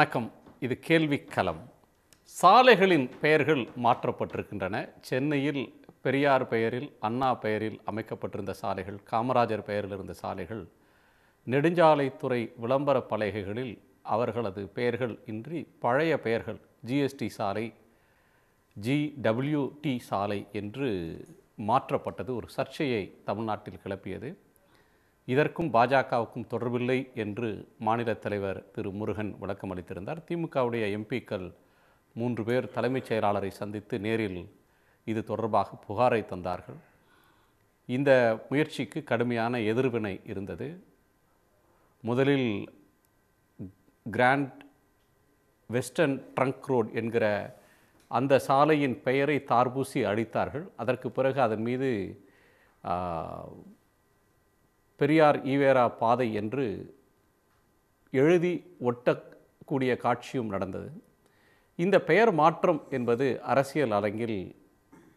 வணக்கம் இது கலம் சாலைகளின் பெயர்கள் மாற்றப்பட்டிருக்கின்றன சென்னையில் பெரியார் பெயரில் அண்ணா பெயரில் அமைக்கப்பட்டிருந்த சாலைகள் காமராஜர் பெயரில் இருந்த சாலைகள் நெடுஞ்சாலைத்துறை விளம்பர பலகைகளில் அவர்களது பெயர்கள் இன்றி பழைய பெயர்கள் ஜிஎஸ்டி சாலை ஜிடபிள்யூடி சாலை என்று மாற்றப்பட்டது ஒரு சர்ச்சையை தமிழ்நாட்டில் கிளப்பியது இதற்கும் பாஜகவுக்கும் தொடர்பில்லை என்று மாநில தலைவர் திரு முருகன் விளக்கம் அளித்திருந்தார் திமுகவுடைய எம்பிக்கள் மூன்று பேர் தலைமைச் செயலாளரை சந்தித்து நேரில் இது தொடர்பாக புகாரை தந்தார்கள் இந்த முயற்சிக்கு கடுமையான எதிர்வினை இருந்தது முதலில் கிராண்ட் வெஸ்டர்ன் ட்ரங்க் ரோட் என்கிற அந்த சாலையின் பெயரை தார்பூசி அளித்தார்கள் அதற்கு பிறகு அதன் மீது பெரியார் ஈவேரா பாதை என்று எழுதி ஒட்டக்கூடிய காட்சியும் நடந்தது இந்த பெயர் மாற்றம் என்பது அரசியல் அரங்கில்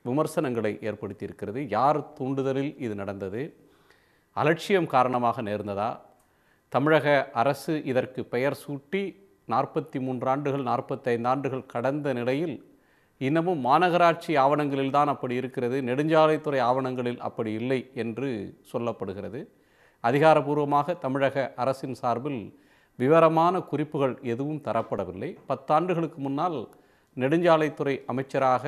விமர்சனங்களை ஏற்படுத்தியிருக்கிறது யார் தூண்டுதலில் இது நடந்தது அலட்சியம் காரணமாக நேர்ந்ததா தமிழக அரசு இதற்கு பெயர் சூட்டி நாற்பத்தி மூன்று ஆண்டுகள் நாற்பத்தைந்து ஆண்டுகள் கடந்த நிலையில் இன்னமும் மாநகராட்சி ஆவணங்களில்தான் அப்படி இருக்கிறது நெடுஞ்சாலைத்துறை ஆவணங்களில் அப்படி இல்லை என்று சொல்லப்படுகிறது அதிகாரபூர்வமாக தமிழக அரசின் சார்பில் விவரமான குறிப்புகள் எதுவும் தரப்படவில்லை பத்தாண்டுகளுக்கு முன்னால் நெடுஞ்சாலைத்துறை அமைச்சராக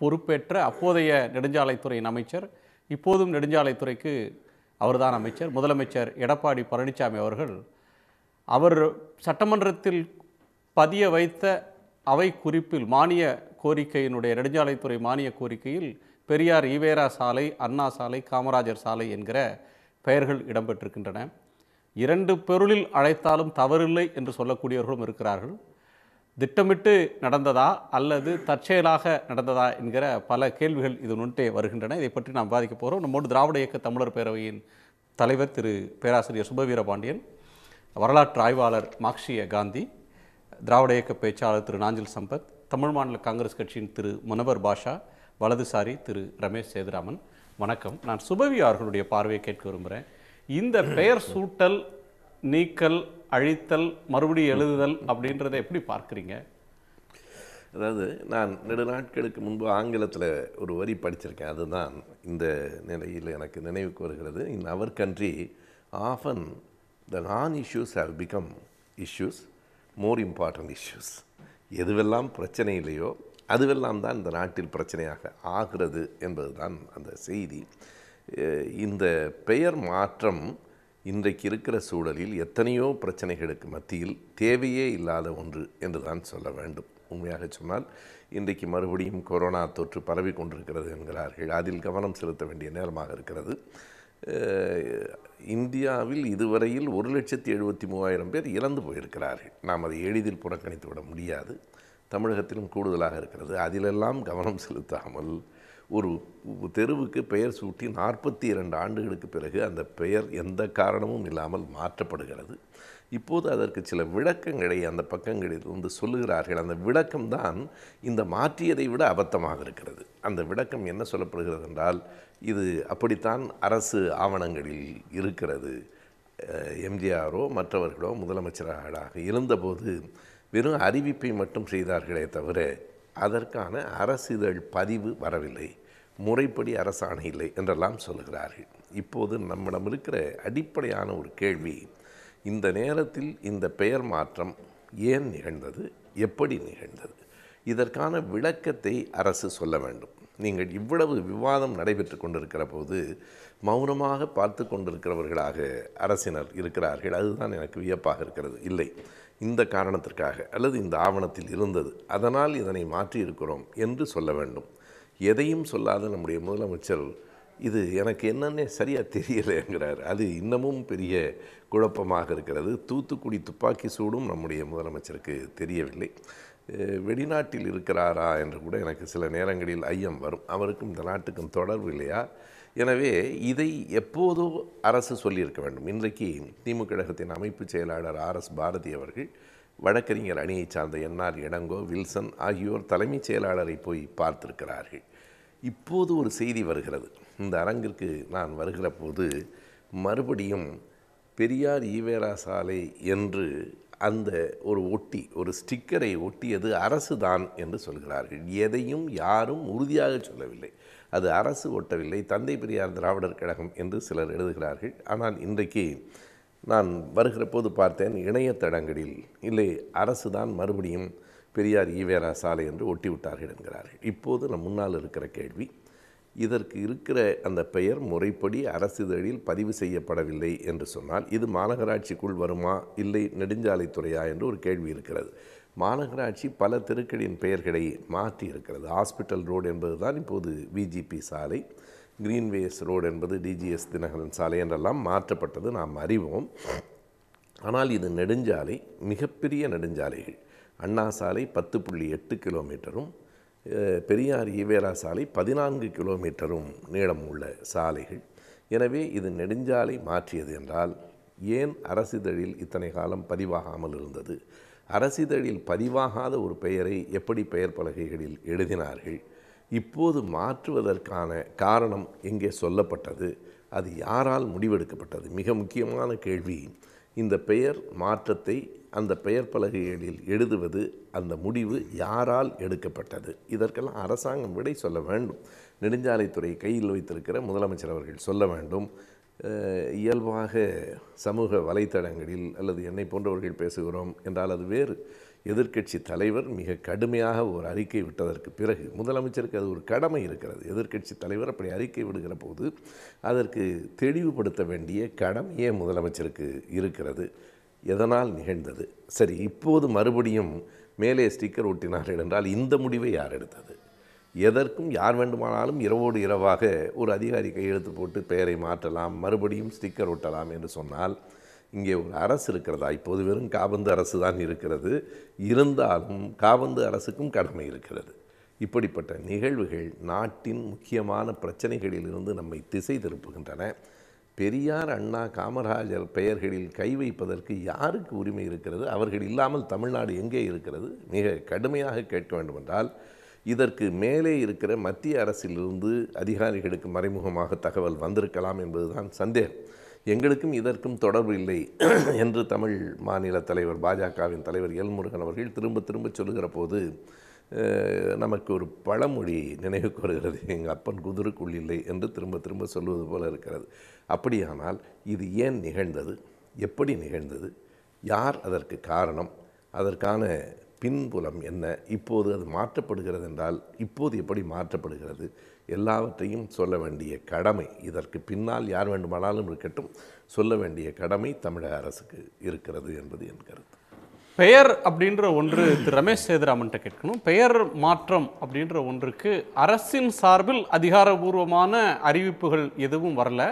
பொறுப்பேற்ற அப்போதைய நெடுஞ்சாலைத்துறையின் அமைச்சர் இப்போதும் நெடுஞ்சாலைத்துறைக்கு அவர்தான் அமைச்சர் முதலமைச்சர் எடப்பாடி பழனிசாமி அவர்கள் அவர் சட்டமன்றத்தில் பதிய வைத்த அவை குறிப்பில் மானிய கோரிக்கையினுடைய நெடுஞ்சாலைத்துறை மானிய கோரிக்கையில் பெரியார் ஈவேரா சாலை அண்ணா சாலை காமராஜர் சாலை என்கிற பெயர்கள் இடம்பெற்றிருக்கின்றன இரண்டு பொருளில் அழைத்தாலும் தவறில்லை என்று சொல்லக்கூடியவர்களும் இருக்கிறார்கள் திட்டமிட்டு நடந்ததா அல்லது தற்செயலாக நடந்ததா என்கிற பல கேள்விகள் இது நுண்டே வருகின்றன இதை பற்றி நாம் பாதிக்கப் போகிறோம் நம்மோடு திராவிட இயக்க தமிழர் பேரவையின் தலைவர் திரு பேராசிரியர் சுபவீர பாண்டியன் வரலாற்று ஆய்வாளர் மார்க்சிய காந்தி திராவிட இயக்க பேச்சாளர் திரு நாஞ்சில் சம்பத் தமிழ் மாநில காங்கிரஸ் கட்சியின் திரு முனவர் பாஷா வலதுசாரி திரு ரமேஷ் சேதுராமன் வணக்கம் நான் சுபவி அவர்களுடைய பார்வையை கேட்க விரும்புகிறேன் இந்த பெயர் சூட்டல் நீக்கல் அழித்தல் மறுபடியும் எழுதுதல் அப்படின்றத எப்படி பார்க்குறீங்க அதாவது நான் நெடு நாட்களுக்கு முன்பு ஆங்கிலத்தில் ஒரு வரி படிச்சிருக்கேன் அதுதான் இந்த நிலையில் எனக்கு நினைவுக்கு வருகிறது இன் our country often the non issues have become issues more important issues எதுவெல்லாம் பிரச்சனை இல்லையோ அதுவெல்லாம் தான் இந்த நாட்டில் பிரச்சனையாக ஆகிறது என்பது தான் அந்த செய்தி இந்த பெயர் மாற்றம் இன்றைக்கு இருக்கிற சூழலில் எத்தனையோ பிரச்சனைகளுக்கு மத்தியில் தேவையே இல்லாத ஒன்று என்று தான் சொல்ல வேண்டும் உண்மையாக சொன்னால் இன்றைக்கு மறுபடியும் கொரோனா தொற்று பரவி கொண்டிருக்கிறது என்கிறார்கள் அதில் கவனம் செலுத்த வேண்டிய நேரமாக இருக்கிறது இந்தியாவில் இதுவரையில் ஒரு லட்சத்தி எழுபத்தி மூவாயிரம் பேர் இறந்து போயிருக்கிறார்கள் நாம் அதை எளிதில் புறக்கணித்து விட முடியாது தமிழகத்திலும் கூடுதலாக இருக்கிறது அதிலெல்லாம் கவனம் செலுத்தாமல் ஒரு தெருவுக்கு பெயர் சூட்டி நாற்பத்தி இரண்டு ஆண்டுகளுக்கு பிறகு அந்த பெயர் எந்த காரணமும் இல்லாமல் மாற்றப்படுகிறது இப்போது அதற்கு சில விளக்கங்களை அந்த பக்கங்களில் வந்து சொல்லுகிறார்கள் அந்த விளக்கம்தான் இந்த மாற்றியதை விட அபத்தமாக இருக்கிறது அந்த விளக்கம் என்ன சொல்லப்படுகிறது என்றால் இது அப்படித்தான் அரசு ஆவணங்களில் இருக்கிறது எம்ஜிஆரோ மற்றவர்களோ முதலமைச்சராக இருந்தபோது வெறும் அறிவிப்பை மட்டும் செய்தார்களே தவிர அதற்கான அரசிதழ் பதிவு வரவில்லை முறைப்படி அரசாணை இல்லை என்றெல்லாம் சொல்கிறார்கள் இப்போது நம்மிடம் இருக்கிற அடிப்படையான ஒரு கேள்வி இந்த நேரத்தில் இந்த பெயர் மாற்றம் ஏன் நிகழ்ந்தது எப்படி நிகழ்ந்தது இதற்கான விளக்கத்தை அரசு சொல்ல வேண்டும் நீங்கள் இவ்வளவு விவாதம் நடைபெற்று கொண்டிருக்கிற போது மௌனமாக பார்த்து கொண்டிருக்கிறவர்களாக அரசினர் இருக்கிறார்கள் அதுதான் எனக்கு வியப்பாக இருக்கிறது இல்லை இந்த காரணத்திற்காக அல்லது இந்த ஆவணத்தில் இருந்தது அதனால் இதனை மாற்றியிருக்கிறோம் என்று சொல்ல வேண்டும் எதையும் சொல்லாத நம்முடைய முதலமைச்சர் இது எனக்கு என்னன்னே சரியாக தெரியலைங்கிறார் அது இன்னமும் பெரிய குழப்பமாக இருக்கிறது தூத்துக்குடி துப்பாக்கி சூடும் நம்முடைய முதலமைச்சருக்கு தெரியவில்லை வெளிநாட்டில் இருக்கிறாரா என்று கூட எனக்கு சில நேரங்களில் ஐயம் வரும் அவருக்கும் இந்த நாட்டுக்கும் தொடர்பு இல்லையா எனவே இதை எப்போதோ அரசு சொல்லியிருக்க வேண்டும் இன்றைக்கு திமுக கழகத்தின் அமைப்பு செயலாளர் ஆர் எஸ் பாரதி அவர்கள் வழக்கறிஞர் அணியை சார்ந்த என்ஆர் இளங்கோ வில்சன் ஆகியோர் தலைமைச் செயலாளரை போய் பார்த்திருக்கிறார்கள் இப்போது ஒரு செய்தி வருகிறது இந்த அரங்கிற்கு நான் வருகிற போது மறுபடியும் பெரியார் ஈவேரா சாலை என்று அந்த ஒரு ஒட்டி ஒரு ஸ்டிக்கரை ஒட்டியது அரசு தான் என்று சொல்கிறார்கள் எதையும் யாரும் உறுதியாக சொல்லவில்லை அது அரசு ஒட்டவில்லை தந்தை பெரியார் திராவிடர் கழகம் என்று சிலர் எழுதுகிறார்கள் ஆனால் இன்றைக்கு நான் வருகிற போது பார்த்தேன் இணையத்தடங்களில் இல்லை அரசு தான் மறுபடியும் பெரியார் ஈவேரா சாலை என்று ஒட்டி விட்டார்கள் என்கிறார்கள் இப்போது நம் முன்னால் இருக்கிற கேள்வி இதற்கு இருக்கிற அந்த பெயர் முறைப்படி அரசிதழில் பதிவு செய்யப்படவில்லை என்று சொன்னால் இது மாநகராட்சிக்குள் வருமா இல்லை நெடுஞ்சாலைத்துறையா என்று ஒரு கேள்வி இருக்கிறது மாநகராட்சி பல தெருக்களின் பெயர்களை மாற்றி இருக்கிறது ஹாஸ்பிட்டல் ரோடு என்பது தான் இப்போது விஜிபி சாலை கிரீன்வேஸ் ரோடு என்பது டிஜிஎஸ் தினகரன் சாலை என்றெல்லாம் மாற்றப்பட்டது நாம் அறிவோம் ஆனால் இது நெடுஞ்சாலை மிகப்பெரிய நெடுஞ்சாலைகள் அண்ணா சாலை பத்து புள்ளி எட்டு கிலோமீட்டரும் பெரியார் ஈவேரா சாலை பதினான்கு கிலோமீட்டரும் நீளம் உள்ள சாலைகள் எனவே இது நெடுஞ்சாலை மாற்றியது என்றால் ஏன் அரசிதழில் இத்தனை காலம் பதிவாகாமல் இருந்தது அரசிதழில் பதிவாகாத ஒரு பெயரை எப்படி பெயர் பலகைகளில் எழுதினார்கள் இப்போது மாற்றுவதற்கான காரணம் எங்கே சொல்லப்பட்டது அது யாரால் முடிவெடுக்கப்பட்டது மிக முக்கியமான கேள்வி இந்த பெயர் மாற்றத்தை அந்த பெயர் பலகைகளில் எழுதுவது அந்த முடிவு யாரால் எடுக்கப்பட்டது இதற்கெல்லாம் அரசாங்கம் விடை சொல்ல வேண்டும் நெடுஞ்சாலைத்துறை கையில் வைத்திருக்கிற முதலமைச்சர் அவர்கள் சொல்ல வேண்டும் இயல்பாக சமூக வலைத்தளங்களில் அல்லது என்னை போன்றவர்கள் பேசுகிறோம் என்றால் அது வேறு எதிர்க்கட்சி தலைவர் மிக கடுமையாக ஒரு அறிக்கை விட்டதற்கு பிறகு முதலமைச்சருக்கு அது ஒரு கடமை இருக்கிறது எதிர்க்கட்சி தலைவர் அப்படி அறிக்கை விடுகிற போது அதற்கு தெளிவுபடுத்த வேண்டிய கடமையே முதலமைச்சருக்கு இருக்கிறது எதனால் நிகழ்ந்தது சரி இப்போது மறுபடியும் மேலே ஸ்டிக்கர் ஒட்டினார்கள் என்றால் இந்த முடிவை யார் எடுத்தது எதற்கும் யார் வேண்டுமானாலும் இரவோடு இரவாக ஒரு அதிகாரி கையெழுத்து போட்டு பெயரை மாற்றலாம் மறுபடியும் ஸ்டிக்கர் ஒட்டலாம் என்று சொன்னால் இங்கே ஒரு அரசு இருக்கிறதா இப்போது வெறும் காபந்து அரசு தான் இருக்கிறது இருந்தாலும் காபந்து அரசுக்கும் கடமை இருக்கிறது இப்படிப்பட்ட நிகழ்வுகள் நாட்டின் முக்கியமான பிரச்சனைகளிலிருந்து நம்மை திசை திருப்புகின்றன பெரியார் அண்ணா காமராஜர் பெயர்களில் கை வைப்பதற்கு யாருக்கு உரிமை இருக்கிறது அவர்கள் இல்லாமல் தமிழ்நாடு எங்கே இருக்கிறது மிக கடுமையாக கேட்க வேண்டுமென்றால் இதற்கு மேலே இருக்கிற மத்திய அரசிலிருந்து அதிகாரிகளுக்கு மறைமுகமாக தகவல் வந்திருக்கலாம் என்பதுதான் சந்தேகம் எங்களுக்கும் இதற்கும் தொடர்பு இல்லை என்று தமிழ் மாநில தலைவர் பாஜகவின் தலைவர் எல்முருகன் அவர்கள் திரும்ப திரும்ப சொல்லுகிற போது நமக்கு ஒரு பழமொழி நினைவுக்கு வருகிறது எங்கள் அப்பன் குதிருக்குள் இல்லை என்று திரும்ப திரும்ப சொல்லுவது போல இருக்கிறது அப்படியானால் இது ஏன் நிகழ்ந்தது எப்படி நிகழ்ந்தது யார் அதற்கு காரணம் அதற்கான பின்புலம் என்ன இப்போது அது மாற்றப்படுகிறது என்றால் இப்போது எப்படி மாற்றப்படுகிறது எல்லாவற்றையும் சொல்ல வேண்டிய கடமை இதற்கு பின்னால் யார் வேண்டுமானாலும் இருக்கட்டும் சொல்ல வேண்டிய கடமை தமிழக அரசுக்கு இருக்கிறது என்பது என் கருத்து பெயர் அப்படின்ற ஒன்று திரு ரமேஷ் சேதுராமன்ட்ட கேட்கணும் பெயர் மாற்றம் அப்படின்ற ஒன்றுக்கு அரசின் சார்பில் அதிகாரபூர்வமான அறிவிப்புகள் எதுவும் வரல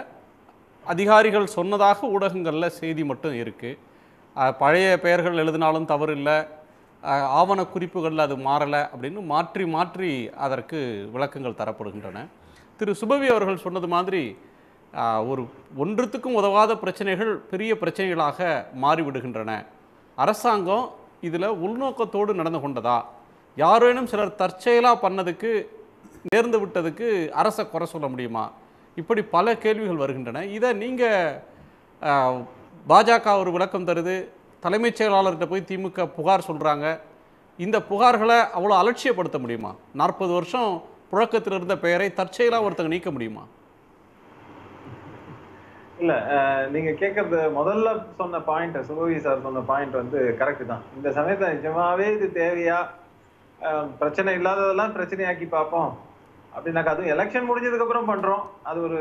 அதிகாரிகள் சொன்னதாக ஊடகங்களில் செய்தி மட்டும் இருக்குது பழைய பெயர்கள் எழுதினாலும் தவறு இல்லை ஆவண குறிப்புகளில் அது மாறலை அப்படின்னு மாற்றி மாற்றி அதற்கு விளக்கங்கள் தரப்படுகின்றன திரு சுபவி அவர்கள் சொன்னது மாதிரி ஒரு ஒன்றுத்துக்கும் உதவாத பிரச்சனைகள் பெரிய பிரச்சனைகளாக மாறிவிடுகின்றன அரசாங்கம் இதில் உள்நோக்கத்தோடு நடந்து கொண்டதா யாரேனும் சிலர் தற்செயலாக பண்ணதுக்கு நேர்ந்து விட்டதுக்கு அரசை குறை சொல்ல முடியுமா இப்படி பல கேள்விகள் வருகின்றன இதை நீங்கள் பாஜக ஒரு விளக்கம் தருது தலைமைச் செயலாளர்கிட்ட போய் திமுக புகார் சொல்கிறாங்க இந்த புகார்களை அவ்வளோ அலட்சியப்படுத்த முடியுமா நாற்பது வருஷம் புழக்கத்தில் இருந்த பெயரை தற்செயலாக ஒருத்தங்க நீக்க முடியுமா இல்ல நீங்க கேக்குறது முதல்ல சொன்ன பாயிண்ட் சுபவி சார் சொன்ன பாயிண்ட் வந்து கரெக்ட் தான் இந்த சமயத்தை நிஜமாவே இது தேவையா பிரச்சனை இல்லாததெல்லாம் பிரச்சனையாக்கி பார்ப்போம் அப்படின்னாக்கா அதுவும் எலெக்ஷன் முடிஞ்சதுக்கு அப்புறம் பண்றோம் அது ஒரு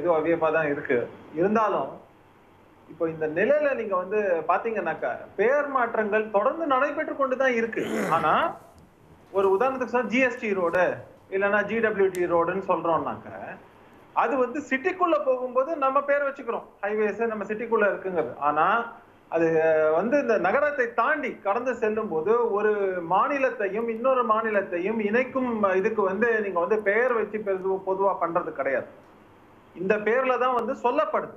இது அவியப்பா தான் இருக்கு இருந்தாலும் இப்போ இந்த நிலையில நீங்க வந்து பாத்தீங்கன்னாக்கா பெயர் மாற்றங்கள் தொடர்ந்து நடைபெற்று கொண்டுதான் இருக்கு ஆனா ஒரு உதாரணத்துக்கு சொன்னா ஜிஎஸ்டி ரோடு இல்லைன்னா ஜிடபிள்யூடி ரோடுன்னு சொல்றோம்னாக்க அது வந்து சிட்டிக்குள்ள போகும்போது நம்ம பேர் வச்சுக்கிறோம் ஹைவேஸ் நம்ம சிட்டிக்குள்ள இருக்குங்கிறது ஆனா அது வந்து இந்த நகரத்தை தாண்டி கடந்து செல்லும் போது ஒரு மாநிலத்தையும் இன்னொரு மாநிலத்தையும் இணைக்கும் இதுக்கு வந்து நீங்க வந்து பெயர் வச்சு பொதுவா பண்றது கிடையாது இந்த பேர்ல தான் வந்து சொல்லப்படுது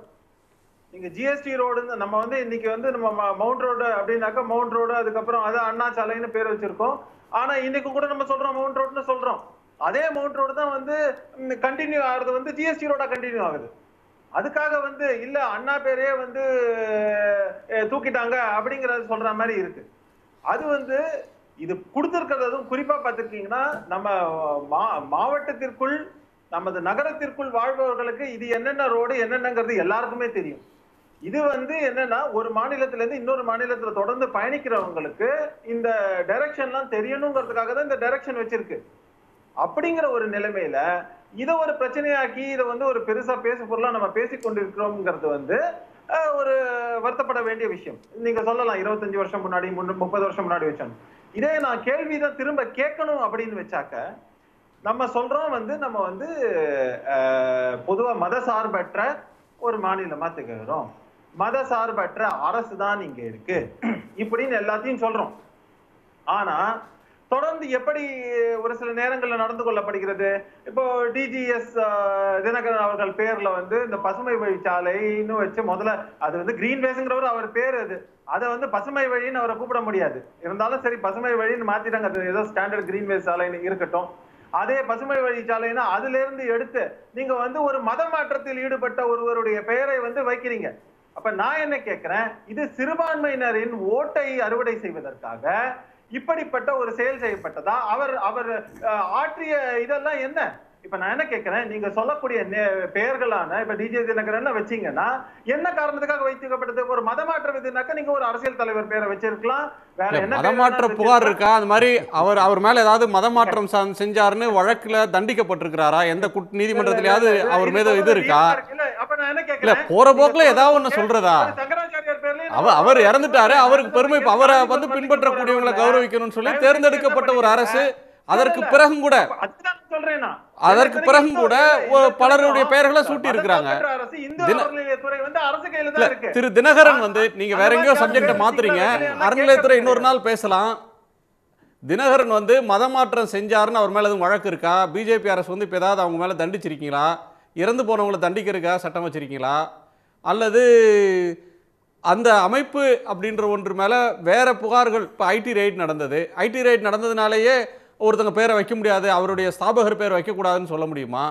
இங்க ஜிஎஸ்டி ரோடு நம்ம வந்து இன்னைக்கு வந்து நம்ம மவுண்ட் ரோடு அப்படின்னாக்கா மவுண்ட் ரோடு அதுக்கப்புறம் அது அண்ணா சாலைன்னு பேர் வச்சிருக்கோம் ஆனா இன்னைக்கு கூட நம்ம சொல்றோம் மவுண்ட் ரோடுன்னு சொல்றோம் அதே மவுண்ட் ரோடு தான் வந்து கண்டினியூ ஆகுறது வந்து ஜிஎஸ்டி ரோடா கண்டினியூ ஆகுது அதுக்காக வந்து இல்ல அண்ணா பேரே வந்து தூக்கிட்டாங்க அப்படிங்கறது சொல்ற மாதிரி இருக்கு அது வந்து இது கொடுத்துருக்கிறதும் குறிப்பா பார்த்துருக்கீங்கன்னா நம்ம மா மாவட்டத்திற்குள் நமது நகரத்திற்குள் வாழ்பவர்களுக்கு இது என்னென்ன ரோடு என்னென்னங்கிறது எல்லாருக்குமே தெரியும் இது வந்து என்னன்னா ஒரு மாநிலத்துல இருந்து இன்னொரு மாநிலத்துல தொடர்ந்து பயணிக்கிறவங்களுக்கு இந்த டைரக்ஷன்லாம் தெரியணுங்கிறதுக்காக தான் இந்த டைரக்ஷன் வச்சிருக்கு அப்படிங்கிற ஒரு நிலைமையில இதை ஒரு பிரச்சனையாக்கி இதை வந்து ஒரு பெருசா பேச பொருளா நம்ம பேசி கொண்டிருக்கிறோம்ங்கிறது வந்து ஒரு வருத்தப்பட வேண்டிய விஷயம் நீங்க சொல்லலாம் இருபத்தஞ்சு வருஷம் முன்னாடி முப்பது வருஷம் முன்னாடி வச்சோம் இதே நான் கேள்விதான் திரும்ப கேட்கணும் அப்படின்னு வச்சாக்க நம்ம சொல்றோம் வந்து நம்ம வந்து பொதுவா மத சார்பற்ற ஒரு மாநிலமா திகழ்கிறோம் மத சார்பற்ற அரசு தான் இங்க இருக்கு இப்படின்னு எல்லாத்தையும் சொல்றோம் ஆனா தொடர்ந்து எப்படி ஒரு சில நேரங்களில் நடந்து கொள்ளப்படுகிறது இப்போ டிஜிஎஸ் தினகரன் அவர்கள் பேர்ல வந்து இந்த பசுமை வழி சாலைன்னு வச்சு முதல்ல அது வந்து கிரீன் வேஸுங்கிறவர் அவர் பேர் அது அதை வந்து பசுமை வழின்னு அவரை கூப்பிட முடியாது இருந்தாலும் சரி பசுமை வழின்னு மாத்திட்டாங்க அது ஏதோ ஸ்டாண்டர்ட் கிரீன் வேஸ் சாலைன்னு இருக்கட்டும் அதே பசுமை வழி சாலைன்னா அதுல இருந்து எடுத்து நீங்க வந்து ஒரு மத மாற்றத்தில் ஈடுபட்ட ஒருவருடைய பெயரை வந்து வைக்கிறீங்க அப்ப நான் என்ன கேட்கிறேன் இது சிறுபான்மையினரின் ஓட்டை அறுவடை செய்வதற்காக இப்படிப்பட்ட ஒரு செயல் செய்யப்பட்டதா அவர் அவர் ஆற்றிய இதெல்லாம் என்ன இப்ப நான் என்ன கேட்கிறேன் நீங்க சொல்லக்கூடிய பெயர்களான இப்ப டிஜே தினகரன் வச்சீங்கன்னா என்ன காரணத்துக்காக வைத்துக்கப்பட்டது ஒரு மதமாற்ற விதினாக்க நீங்க ஒரு அரசியல் தலைவர் பேரை வச்சிருக்கலாம் வேற என்ன மதமாற்ற புகார் இருக்கா அந்த மாதிரி அவர் அவர் மேல ஏதாவது மதமாற்றம் செஞ்சாருன்னு வழக்குல தண்டிக்கப்பட்டிருக்கிறாரா எந்த குட் நீதிமன்றத்திலயாவது அவர் மீது இது இருக்கா இல்ல போற போக்குல ஏதாவது ஒண்ணு சொல்றதா அவர் அவர் இறந்துட்டாரு அவருக்கு பெருமை அவரை வந்து பின்பற்றக்கூடியவங்களை கௌரவிக்கணும்னு சொல்லி தேர்ந்தெடுக்கப்பட்ட ஒரு அரசு அதற்கு பிறகும் கூட அதற்கு பிறகும் கூட பலருடைய பெயர்களை சூட்டி இருக்கிறாங்க திரு தினகரன் வந்து நீங்க வேற எங்கேயோ சப்ஜெக்ட் மாத்துறீங்க அறநிலையத்துறை இன்னொரு நாள் பேசலாம் தினகரன் வந்து மதமாற்றம் செஞ்சாருன்னு அவர் மேலே எதுவும் வழக்கு இருக்கா பிஜேபி அரசு வந்து இப்போ ஏதாவது அவங்க மேலே தண்டிச்சிருக்கீங்களா இறந்து போனவங்களை தண்டிக்கிறதுக்கா சட்டம் வச்சிருக்கீங்களா அல்லது அந்த அமைப்பு அப்படின்ற ஒன்று மேலே வேறு புகார்கள் இப்போ ஐடி ரைட் நடந்தது ஐடி ரைட் நடந்ததுனாலேயே ஒருத்தங்க பேரை வைக்க முடியாது அவருடைய ஸ்தாபகர் பேர் வைக்கக்கூடாதுன்னு சொல்ல முடியுமா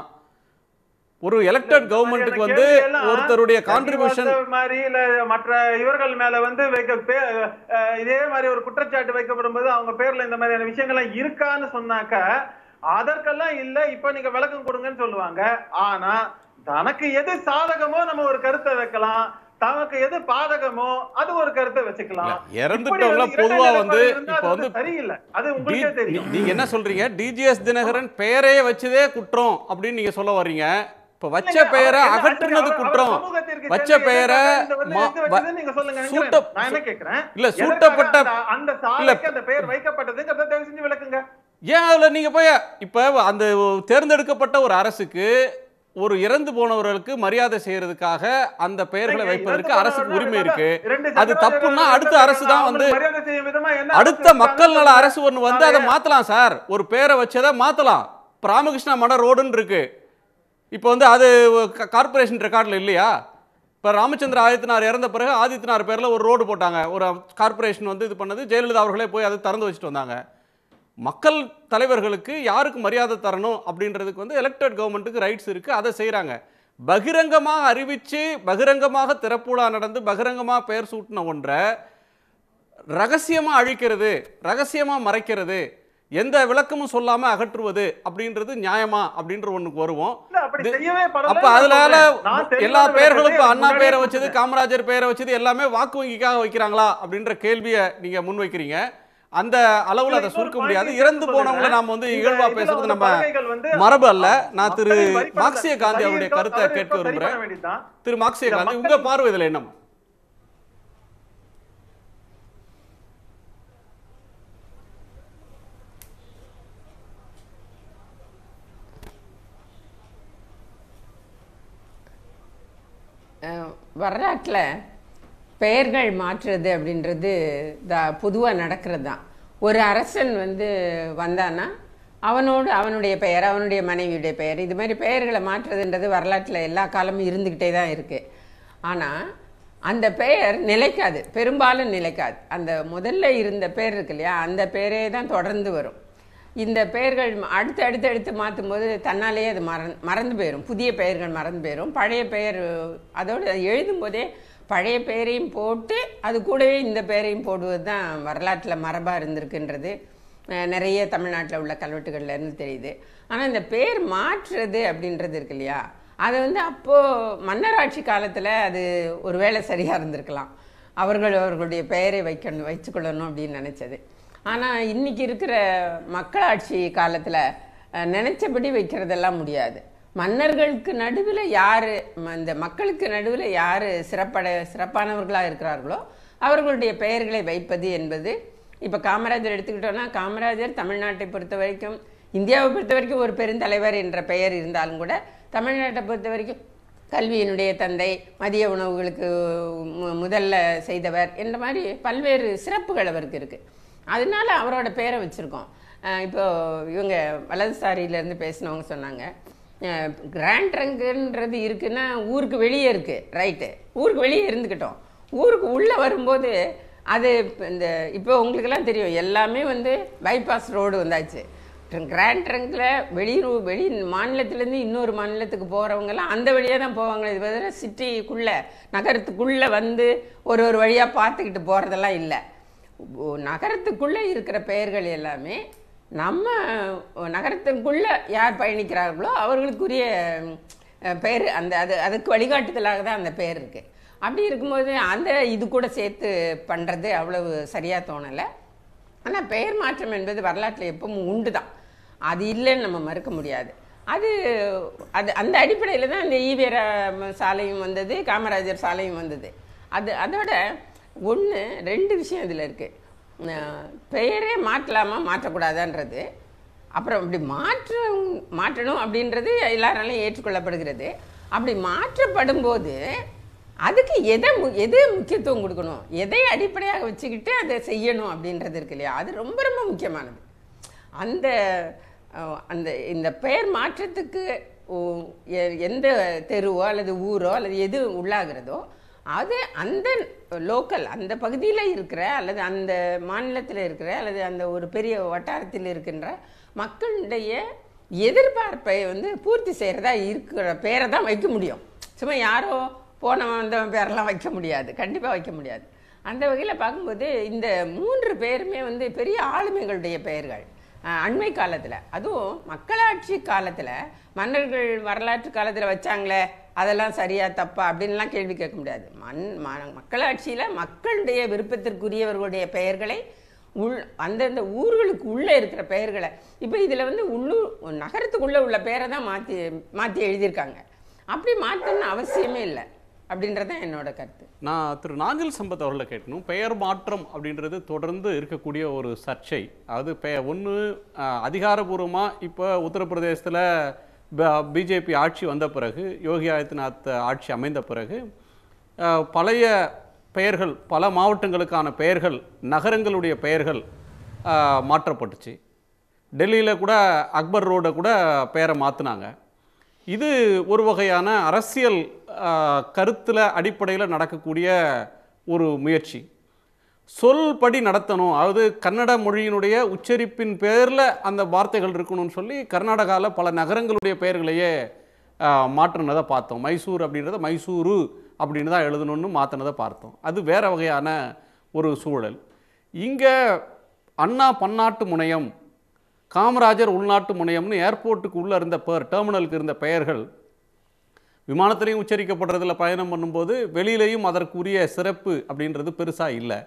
ஒரு எலெக்டட் கவர்மெண்ட்டுக்கு வந்து ஒருத்தருடைய கான்ட்ரிபியூஷன் மாதிரி இல்ல மற்ற இவர்கள் மேல வந்து வைக்க இதே மாதிரி ஒரு குற்றச்சாட்டு வைக்கப்படும் போது அவங்க பேர்ல இந்த மாதிரியான விஷயங்கள் எல்லாம் இருக்கான்னு சொன்னாக்க அதற்கெல்லாம் இல்ல இப்ப நீங்க விளக்கம் கொடுங்கன்னு சொல்லுவாங்க ஆனா தனக்கு எது சாதகமோ நம்ம ஒரு கருத்தை வைக்கலாம் தமக்கு எது பாதகமோ அது ஒரு கருத்தை வச்சுக்கலாம் இறந்துட்டவங்கள பொதுவா வந்து இப்ப வந்து சரியில்லை அது உங்களுக்கே தெரியும் நீங்க என்ன சொல்றீங்க டிஜிஎஸ் தினகரன் பெயரே வச்சதே குற்றம் அப்படின்னு நீங்க சொல்ல வர்றீங்க இப்ப வச்ச பெயரை அகற்றுனது குற்றம் வச்ச பெயரை இல்ல சூட்டப்பட்ட அந்த அந்த பெயர் வைக்கப்பட்டதுங்கிறத தயவு விளக்குங்க ஏன் அதுல நீங்க போய் இப்ப அந்த தேர்ந்தெடுக்கப்பட்ட ஒரு அரசுக்கு ஒரு இறந்து போனவர்களுக்கு மரியாதை செய்யறதுக்காக அந்த பெயர்களை வைப்பதற்கு அரசுக்கு உரிமை இருக்கு அது தப்புன்னா அடுத்த அரசு தான் வந்து அடுத்த மக்கள் நல அரசு ஒன்று வந்து அதை மாத்தலாம் சார் ஒரு பேரை வச்சதை மாத்தலாம் ராமகிருஷ்ணா மட ரோடுன்னு இருக்கு இப்போ வந்து அது கார்பரேஷன் ரெக்கார்டில் இல்லையா இப்போ ராமச்சந்திர ஆதித்தனார் இறந்த பிறகு ஆதித்தனார் பேரில் ஒரு ரோடு போட்டாங்க ஒரு கார்பரேஷன் வந்து இது பண்ணது ஜெயலலிதா அவர்களே போய் அதை திறந்து வச்சுட்டு வந்தாங்க மக்கள் தலைவர்களுக்கு யாருக்கு மரியாதை தரணும் அப்படின்றதுக்கு வந்து எலெக்டட் கவர்மெண்ட்டுக்கு ரைட்ஸ் இருக்குது அதை செய்கிறாங்க பகிரங்கமாக அறிவித்து பகிரங்கமாக திறப்புலா நடந்து பகிரங்கமாக பெயர் சூட்டின ஒன்றை ரகசியமாக அழிக்கிறது ரகசியமாக மறைக்கிறது எந்த விளக்கமும் சொல்லாம அகற்றுவது அப்படின்றது நியாயமா அப்படின்ற ஒண்ணுக்கு வருவோம் அப்ப அதனால எல்லா பெயர்களுக்கும் அண்ணா பெயரை வச்சது காமராஜர் பெயரை வச்சது எல்லாமே வாக்கு வங்கிக்காக வைக்கிறாங்களா அப்படின்ற கேள்வியை நீங்க முன்வைக்கிறீங்க அந்த அளவுல அதை சுருக்க முடியாது இறந்து போனவங்களை நாம வந்து இகழ்வா பேசுறது நம்ம மரபு அல்ல நான் திரு மார்க்சிய காந்தி அவருடைய கருத்தை கேட்க விரும்புறேன் திரு மார்க்சிய காந்தி உங்க பார்வை இதுல என்னமா வரலாற்றில் பெயர்கள் மாற்றுறது அப்படின்றது த பொதுவாக நடக்கிறது தான் ஒரு அரசன் வந்து வந்தானா அவனோடு அவனுடைய பெயர் அவனுடைய மனைவியுடைய பெயர் இது மாதிரி பெயர்களை மாற்றுறதுன்றது வரலாற்றில் எல்லா காலமும் இருந்துக்கிட்டே தான் இருக்குது ஆனால் அந்த பெயர் நிலைக்காது பெரும்பாலும் நிலைக்காது அந்த முதல்ல இருந்த பேர் இருக்கு இல்லையா அந்த பெயரே தான் தொடர்ந்து வரும் இந்த பெயர்கள் அடுத்து அடுத்து அடுத்து மாற்றும் போது தன்னாலேயே அது மறந் மறந்து போயிடும் புதிய பெயர்கள் மறந்து போயிடும் பழைய பெயர் அதோடு எழுதும் போதே பழைய பேரையும் போட்டு அது கூடவே இந்த பேரையும் போடுவது தான் வரலாற்றில் மரபாக இருந்திருக்குன்றது நிறைய தமிழ்நாட்டில் உள்ள கல்வெட்டுகள்லேருந்து தெரியுது ஆனால் இந்த பேர் மாற்றுறது அப்படின்றது இருக்கு இல்லையா அது வந்து அப்போது மன்னராட்சி காலத்தில் அது ஒரு வேளை சரியாக இருந்திருக்கலாம் அவர்கள் அவர்களுடைய பெயரை வைக்கணும் வச்சுக்கொள்ளணும் அப்படின்னு நினச்சது ஆனால் இன்றைக்கி இருக்கிற மக்களாட்சி காலத்தில் நினச்சபடி வைக்கிறதெல்லாம் முடியாது மன்னர்களுக்கு நடுவில் யார் இந்த மக்களுக்கு நடுவில் யார் சிறப்பட சிறப்பானவர்களாக இருக்கிறார்களோ அவர்களுடைய பெயர்களை வைப்பது என்பது இப்போ காமராஜர் எடுத்துக்கிட்டோன்னா காமராஜர் தமிழ்நாட்டை பொறுத்த வரைக்கும் இந்தியாவை பொறுத்த வரைக்கும் ஒரு பெருந்தலைவர் என்ற பெயர் இருந்தாலும் கூட தமிழ்நாட்டை பொறுத்த வரைக்கும் கல்வியினுடைய தந்தை மதிய உணவுகளுக்கு முதல்ல செய்தவர் என்ற மாதிரி பல்வேறு சிறப்புகள் அவருக்கு இருக்குது அதனால அவரோட பெயரை வச்சுருக்கோம் இப்போது இவங்க வலதுசாரியிலேருந்து பேசினவங்க சொன்னாங்க கிராண்ட் ட்ரங்குன்றது இருக்குன்னா ஊருக்கு வெளியே இருக்குது ரைட்டு ஊருக்கு வெளியே இருந்துக்கிட்டோம் ஊருக்கு உள்ளே வரும்போது அது இந்த இப்போ உங்களுக்கெல்லாம் தெரியும் எல்லாமே வந்து பைபாஸ் ரோடு வந்தாச்சு கிராண்ட் ட்ரங்கில் வெளியூர் வெளி மாநிலத்துலேருந்து இன்னொரு மாநிலத்துக்கு போகிறவங்கெல்லாம் அந்த வழியாக தான் போவாங்க இது பார்த்தா சிட்டிக்குள்ளே நகரத்துக்குள்ளே வந்து ஒரு ஒரு வழியாக பார்த்துக்கிட்டு போகிறதெல்லாம் இல்லை நகரத்துக்குள்ளே இருக்கிற பெயர்கள் எல்லாமே நம்ம நகரத்திற்குள்ளே யார் பயணிக்கிறார்களோ அவர்களுக்குரிய பெயர் அந்த அது அதுக்கு வழிகாட்டுதலாக தான் அந்த பெயர் இருக்குது அப்படி இருக்கும்போது அந்த இது கூட சேர்த்து பண்ணுறது அவ்வளவு சரியாக தோணலை ஆனால் பெயர் மாற்றம் என்பது வரலாற்றில் எப்பவும் உண்டு தான் அது இல்லைன்னு நம்ம மறுக்க முடியாது அது அது அந்த அடிப்படையில் தான் இந்த ஈவேரா சாலையும் வந்தது காமராஜர் சாலையும் வந்தது அது அதோட ஒன்று ரெண்டு விஷயம் இதில் இருக்குது பெயரே மாற்றலாமா மாற்றக்கூடாதான்றது அப்புறம் அப்படி மாற்ற மாற்றணும் அப்படின்றது எல்லாராலையும் ஏற்றுக்கொள்ளப்படுகிறது அப்படி மாற்றப்படும் போது அதுக்கு எதை எது முக்கியத்துவம் கொடுக்கணும் எதை அடிப்படையாக வச்சுக்கிட்டு அதை செய்யணும் அப்படின்றது இருக்கு இல்லையா அது ரொம்ப ரொம்ப முக்கியமானது அந்த அந்த இந்த பெயர் மாற்றத்துக்கு எந்த தெருவோ அல்லது ஊரோ அல்லது எது உள்ளாகிறதோ அது அந்த லோக்கல் அந்த பகுதியில் இருக்கிற அல்லது அந்த மாநிலத்தில் இருக்கிற அல்லது அந்த ஒரு பெரிய வட்டாரத்தில் இருக்கின்ற மக்களுடைய எதிர்பார்ப்பை வந்து பூர்த்தி செய்கிறதா இருக்கிற பேரை தான் வைக்க முடியும் சும்மா யாரோ போனவன் வந்தவன் பேரெல்லாம் வைக்க முடியாது கண்டிப்பாக வைக்க முடியாது அந்த வகையில் பார்க்கும்போது இந்த மூன்று பேருமே வந்து பெரிய ஆளுமைகளுடைய பெயர்கள் அண்மை காலத்தில் அதுவும் மக்களாட்சி காலத்தில் மன்னர்கள் வரலாற்று காலத்தில் வச்சாங்களே அதெல்லாம் சரியாக தப்பா அப்படின்லாம் கேள்வி கேட்க முடியாது மண் மக்களாட்சியில் மக்களுடைய விருப்பத்திற்குரியவர்களுடைய பெயர்களை உள் அந்தந்த ஊர்களுக்கு உள்ளே இருக்கிற பெயர்களை இப்போ இதில் வந்து உள்ளூர் நகரத்துக்குள்ளே உள்ள பெயரை தான் மாற்றி மாற்றி எழுதியிருக்காங்க அப்படி மாற்றணும்னு அவசியமே இல்லை அப்படின்றதான் என்னோட கருத்து நான் திரு நாஞ்சல் சம்பத் அவர்களை கேட்கணும் பெயர் மாற்றம் அப்படின்றது தொடர்ந்து இருக்கக்கூடிய ஒரு சர்ச்சை அதாவது பெ ஒன்று அதிகாரபூர்வமாக இப்போ உத்தரப்பிரதேசத்தில் பிஜேபி ஆட்சி வந்த பிறகு யோகி ஆதித்யநாத் ஆட்சி அமைந்த பிறகு பழைய பெயர்கள் பல மாவட்டங்களுக்கான பெயர்கள் நகரங்களுடைய பெயர்கள் மாற்றப்பட்டுச்சு டெல்லியில் கூட அக்பர் ரோடை கூட பெயரை மாற்றினாங்க இது ஒரு வகையான அரசியல் கருத்தில் அடிப்படையில் நடக்கக்கூடிய ஒரு முயற்சி சொல்படி நடத்தணும் அதாவது கன்னட மொழியினுடைய உச்சரிப்பின் பேரில் அந்த வார்த்தைகள் இருக்கணும்னு சொல்லி கர்நாடகாவில் பல நகரங்களுடைய பெயர்களையே மாற்றினதை பார்த்தோம் மைசூர் அப்படின்றத மைசூரு அப்படின்னு தான் எழுதணும்னு மாற்றினதை பார்த்தோம் அது வேறு வகையான ஒரு சூழல் இங்கே அண்ணா பன்னாட்டு முனையம் காமராஜர் உள்நாட்டு முனையம்னு ஏர்போர்ட்டுக்கு உள்ளே இருந்த பேர் டெர்மினலுக்கு இருந்த பெயர்கள் விமானத்திலையும் உச்சரிக்கப்படுறதில் பயணம் பண்ணும்போது வெளியிலையும் அதற்குரிய சிறப்பு அப்படின்றது பெருசாக இல்லை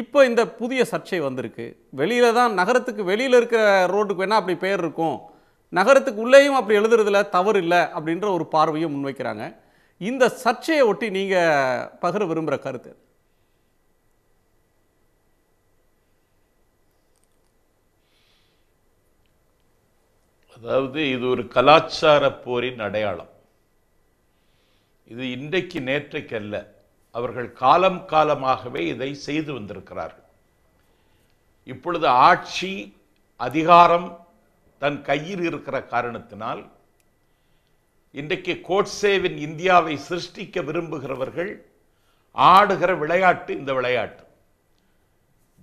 இப்போ இந்த புதிய சர்ச்சை வந்திருக்கு வெளியில் தான் நகரத்துக்கு வெளியில் இருக்கிற ரோட்டுக்கு வேணால் அப்படி பேர் இருக்கும் நகரத்துக்கு உள்ளேயும் அப்படி எழுதுறதுல தவறு இல்லை அப்படின்ற ஒரு பார்வையும் முன்வைக்கிறாங்க இந்த சர்ச்சையை ஒட்டி நீங்கள் பகிர விரும்புகிற கருத்து அதாவது இது ஒரு கலாச்சார போரின் அடையாளம் இது இன்றைக்கு நேற்றைக்கு அல்ல அவர்கள் காலம் காலமாகவே இதை செய்து வந்திருக்கிறார்கள் இப்பொழுது ஆட்சி அதிகாரம் தன் கையில் இருக்கிற காரணத்தினால் இன்றைக்கு கோட்சேவின் இந்தியாவை சிருஷ்டிக்க விரும்புகிறவர்கள் ஆடுகிற விளையாட்டு இந்த விளையாட்டு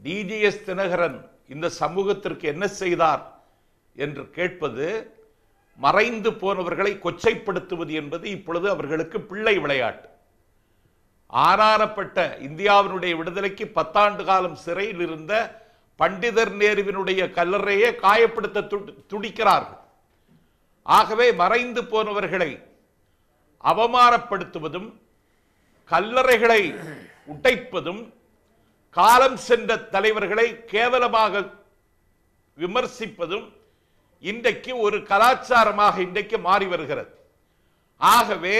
டிஜிஎஸ் தினகரன் இந்த சமூகத்திற்கு என்ன செய்தார் என்று கேட்பது மறைந்து போனவர்களை கொச்சைப்படுத்துவது என்பது இப்பொழுது அவர்களுக்கு பிள்ளை விளையாட்டு ஆராரப்பட்ட இந்தியாவினுடைய விடுதலைக்கு பத்தாண்டு காலம் சிறையில் இருந்த பண்டிதர் நேருவினுடைய கல்லறையை காயப்படுத்த துடிக்கிறார்கள் ஆகவே மறைந்து போனவர்களை அவமானப்படுத்துவதும் கல்லறைகளை உடைப்பதும் காலம் சென்ற தலைவர்களை கேவலமாக விமர்சிப்பதும் இன்றைக்கு ஒரு கலாச்சாரமாக இன்றைக்கு மாறி வருகிறது ஆகவே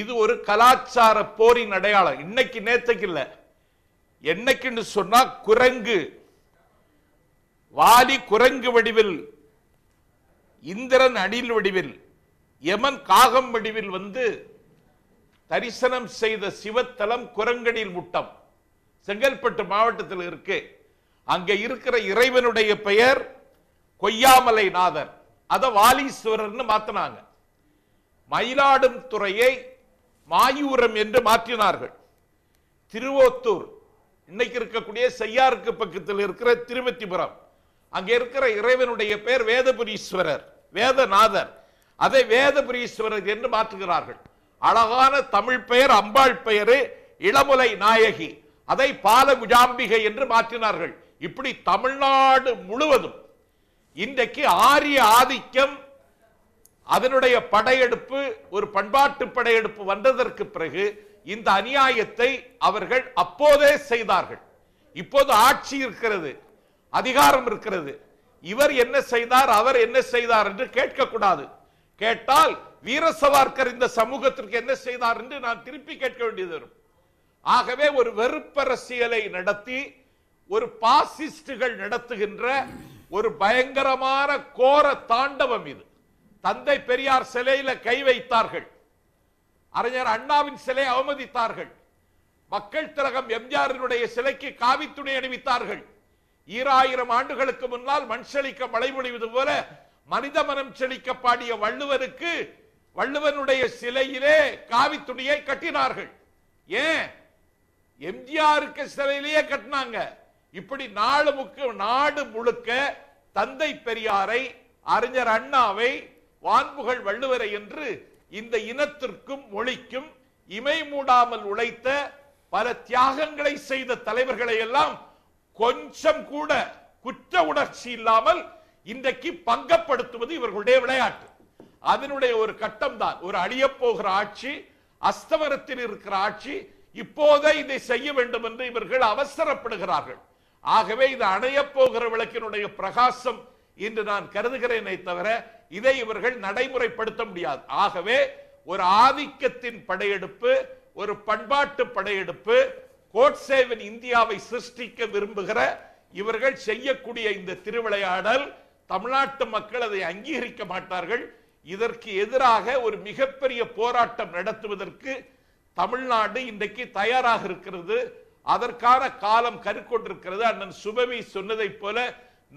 இது ஒரு கலாச்சார போரின் அடையாளம் இன்னைக்கு நேத்தைக்கு இல்லை என்னைக்குன்னு சொன்னா குரங்கு வாலி குரங்கு வடிவில் இந்திரன் அணில் வடிவில் யமன் காகம் வடிவில் வந்து தரிசனம் செய்த சிவத்தலம் குரங்கடில் முட்டம் செங்கல்பட்டு மாவட்டத்தில் இருக்கு அங்க இருக்கிற இறைவனுடைய பெயர் கொய்யாமலை நாதர் அதை வாலீஸ்வரர்னு மாத்தினாங்க மயிலாடும் துறையை மாயூரம் என்று மாற்றினார்கள் திருவோத்தூர் இன்னைக்கு இருக்கக்கூடிய செய்யாருக்கு பக்கத்தில் இருக்கிற திருவத்திபுரம் அங்கே இருக்கிற இறைவனுடைய பெயர் வேதபுரீஸ்வரர் வேதநாதர் அதை வேதபுரீஸ்வரர் என்று மாற்றுகிறார்கள் அழகான தமிழ் பெயர் அம்பாள் பெயரு இளமுலை நாயகி அதை பாலகுஜாம்பிகை என்று மாற்றினார்கள் இப்படி தமிழ்நாடு முழுவதும் இன்றைக்கு ஆரிய ஆதிக்கம் அதனுடைய படையெடுப்பு ஒரு பண்பாட்டு படையெடுப்பு வந்ததற்கு பிறகு இந்த அநியாயத்தை அவர்கள் அப்போதே செய்தார்கள் இப்போது ஆட்சி இருக்கிறது அதிகாரம் இருக்கிறது இவர் என்ன செய்தார் அவர் என்ன செய்தார் என்று கேட்கக்கூடாது கேட்டால் வீரசவார்கர் இந்த சமூகத்திற்கு என்ன செய்தார் என்று நான் திருப்பி கேட்க வேண்டியது வரும் ஆகவே ஒரு வெறுப்பரசியலை நடத்தி ஒரு பாசிஸ்டுகள் நடத்துகின்ற ஒரு பயங்கரமான கோர தாண்டவம் இது தந்தை பெரியார் சிலையில கை வைத்தார்கள் அறிஞர் அண்ணாவின் சிலை அவமதித்தார்கள் மக்கள் திலகம் எம்ஜிஆரினுடைய சிலைக்கு காவித்துணை அணிவித்தார்கள் ஈராயிரம் ஆண்டுகளுக்கு முன்னால் மண் செழிக்க மழை போல மனித மனம் செழிக்க பாடிய வள்ளுவருக்கு வள்ளுவனுடைய சிலையிலே காவி துணியை கட்டினார்கள் ஏன் எம்ஜிஆருக்கு சிலையிலேயே கட்டினாங்க இப்படி நாடு முக்க நாடு முழுக்க தந்தை பெரியாரை அறிஞர் அண்ணாவை வான்புகள் வள்ளுவரை என்று இந்த இனத்திற்கும் மொழிக்கும் இமை மூடாமல் உழைத்த பல தியாகங்களை செய்த தலைவர்களை எல்லாம் கொஞ்சம் கூட குற்ற உணர்ச்சி இல்லாமல் இன்றைக்கு பங்கப்படுத்துவது இவர்களுடைய விளையாட்டு அதனுடைய ஒரு கட்டம் தான் ஒரு போகிற ஆட்சி அஸ்தவரத்தில் இருக்கிற ஆட்சி இப்போதை இதை செய்ய வேண்டும் என்று இவர்கள் அவசரப்படுகிறார்கள் ஆகவே இது அணையப் போகிற விளக்கினுடைய பிரகாசம் என்று நான் கருதுகிறேனே தவிர இதை இவர்கள் நடைமுறைப்படுத்த முடியாது ஆகவே ஒரு ஆதிக்கத்தின் படையெடுப்பு ஒரு பண்பாட்டு படையெடுப்பு கோட்சேவன் இந்தியாவை சிருஷ்டிக்க விரும்புகிற இவர்கள் செய்யக்கூடிய இந்த திருவிளையாடல் தமிழ்நாட்டு மக்கள் அதை அங்கீகரிக்க மாட்டார்கள் இதற்கு எதிராக ஒரு மிகப்பெரிய போராட்டம் நடத்துவதற்கு தமிழ்நாடு இன்றைக்கு தயாராக இருக்கிறது அதற்கான காலம் கருக்கொண்டிருக்கிறது அண்ணன் சுபவி சொன்னதைப் போல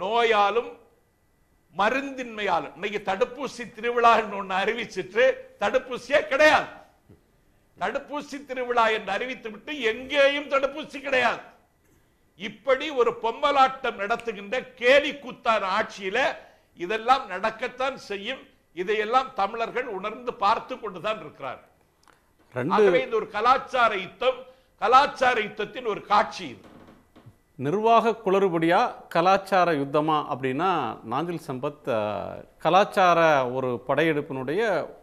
நோயாலும் மருந்தின்மையால் இன்னைக்கு தடுப்பூசி திருவிழா ஒன்று அறிவிச்சிட்டு தடுப்பூசியே கிடையாது தடுப்பூசி திருவிழா என்று அறிவித்து விட்டு எங்கேயும் தடுப்பூசி கிடையாது இப்படி ஒரு பொம்மலாட்டம் நடத்துகின்ற கேலி கூத்தான ஆட்சியில இதெல்லாம் நடக்கத்தான் செய்யும் இதையெல்லாம் தமிழர்கள் உணர்ந்து பார்த்து கொண்டுதான் இருக்கிறார் ஆகவே இது ஒரு கலாச்சார யுத்தம் கலாச்சார யுத்தத்தின் ஒரு காட்சி இது நிர்வாக குளறுபடியா கலாச்சார யுத்தமா அப்படின்னா நாஞ்சில் சம்பத் கலாச்சார ஒரு படையெடுப்பினுடைய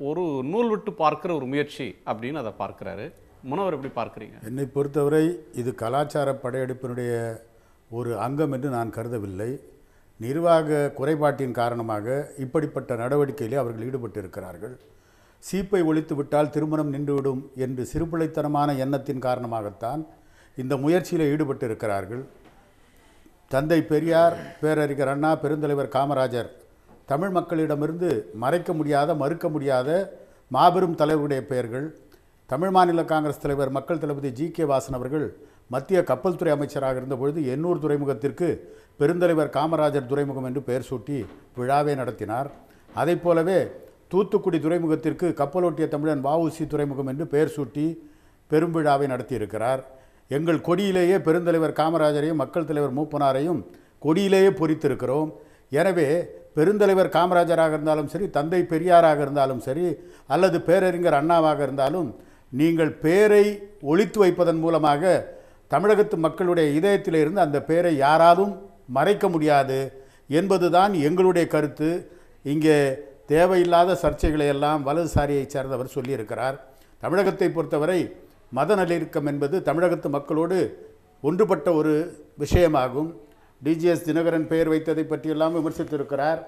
ஒரு நூல் விட்டு பார்க்குற ஒரு முயற்சி அப்படின்னு அதை பார்க்குறாரு முனவர் எப்படி பார்க்குறீங்க என்னை பொறுத்தவரை இது கலாச்சார படையெடுப்பினுடைய ஒரு அங்கம் என்று நான் கருதவில்லை நிர்வாக குறைபாட்டின் காரணமாக இப்படிப்பட்ட நடவடிக்கையிலே அவர்கள் ஈடுபட்டிருக்கிறார்கள் சீப்பை ஒழித்து விட்டால் திருமணம் நின்றுவிடும் என்று சிறுபிழைத்தனமான எண்ணத்தின் காரணமாகத்தான் இந்த முயற்சியில் ஈடுபட்டு இருக்கிறார்கள் தந்தை பெரியார் பேரறிஞர் அண்ணா பெருந்தலைவர் காமராஜர் தமிழ் மக்களிடமிருந்து மறைக்க முடியாத மறுக்க முடியாத மாபெரும் தலைவருடைய பெயர்கள் தமிழ் மாநில காங்கிரஸ் தலைவர் மக்கள் தளபதி ஜி கே வாசன் அவர்கள் மத்திய கப்பல் துறை அமைச்சராக இருந்தபொழுது எண்ணூர் துறைமுகத்திற்கு பெருந்தலைவர் காமராஜர் துறைமுகம் என்று பெயர் சூட்டி விழாவை நடத்தினார் அதை போலவே தூத்துக்குடி துறைமுகத்திற்கு கப்பலோட்டிய தமிழன் வஉசி துறைமுகம் என்று பெயர் சூட்டி பெரும் விழாவை நடத்தியிருக்கிறார் எங்கள் கொடியிலேயே பெருந்தலைவர் காமராஜரையும் மக்கள் தலைவர் மூப்பனாரையும் கொடியிலேயே பொறித்திருக்கிறோம் எனவே பெருந்தலைவர் காமராஜராக இருந்தாலும் சரி தந்தை பெரியாராக இருந்தாலும் சரி அல்லது பேரறிஞர் அண்ணாவாக இருந்தாலும் நீங்கள் பேரை ஒழித்து வைப்பதன் மூலமாக தமிழகத்து மக்களுடைய இதயத்திலிருந்து அந்த பேரை யாராலும் மறைக்க முடியாது என்பதுதான் எங்களுடைய கருத்து இங்கே தேவையில்லாத சர்ச்சைகளை எல்லாம் வலதுசாரியை சேர்ந்தவர் சொல்லியிருக்கிறார் தமிழகத்தை பொறுத்தவரை மத நல்லிணக்கம் என்பது தமிழகத்து மக்களோடு ஒன்றுபட்ட ஒரு விஷயமாகும் டிஜிஎஸ் தினகரன் பெயர் வைத்ததை பற்றியெல்லாம் விமர்சித்திருக்கிறார்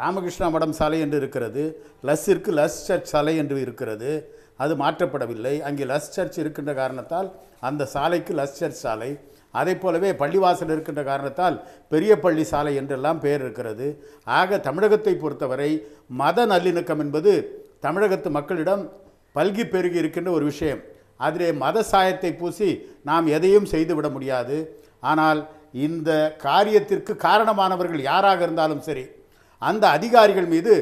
ராமகிருஷ்ணா மடம் சாலை என்று இருக்கிறது லஸ்ஸிற்கு லஸ் சர்ச் சாலை என்று இருக்கிறது அது மாற்றப்படவில்லை அங்கே லஸ் சர்ச் இருக்கின்ற காரணத்தால் அந்த சாலைக்கு லஸ் சர்ச் சாலை அதை போலவே பள்ளிவாசல் இருக்கின்ற காரணத்தால் பெரிய பள்ளி சாலை என்றெல்லாம் பெயர் இருக்கிறது ஆக தமிழகத்தை பொறுத்தவரை மத நல்லிணக்கம் என்பது தமிழகத்து மக்களிடம் பல்கி பெருகி இருக்கின்ற ஒரு விஷயம் அதிலே மத சாயத்தை பூசி நாம் எதையும் செய்துவிட முடியாது ஆனால் இந்த காரியத்திற்கு காரணமானவர்கள் யாராக இருந்தாலும் சரி அந்த அதிகாரிகள் மீது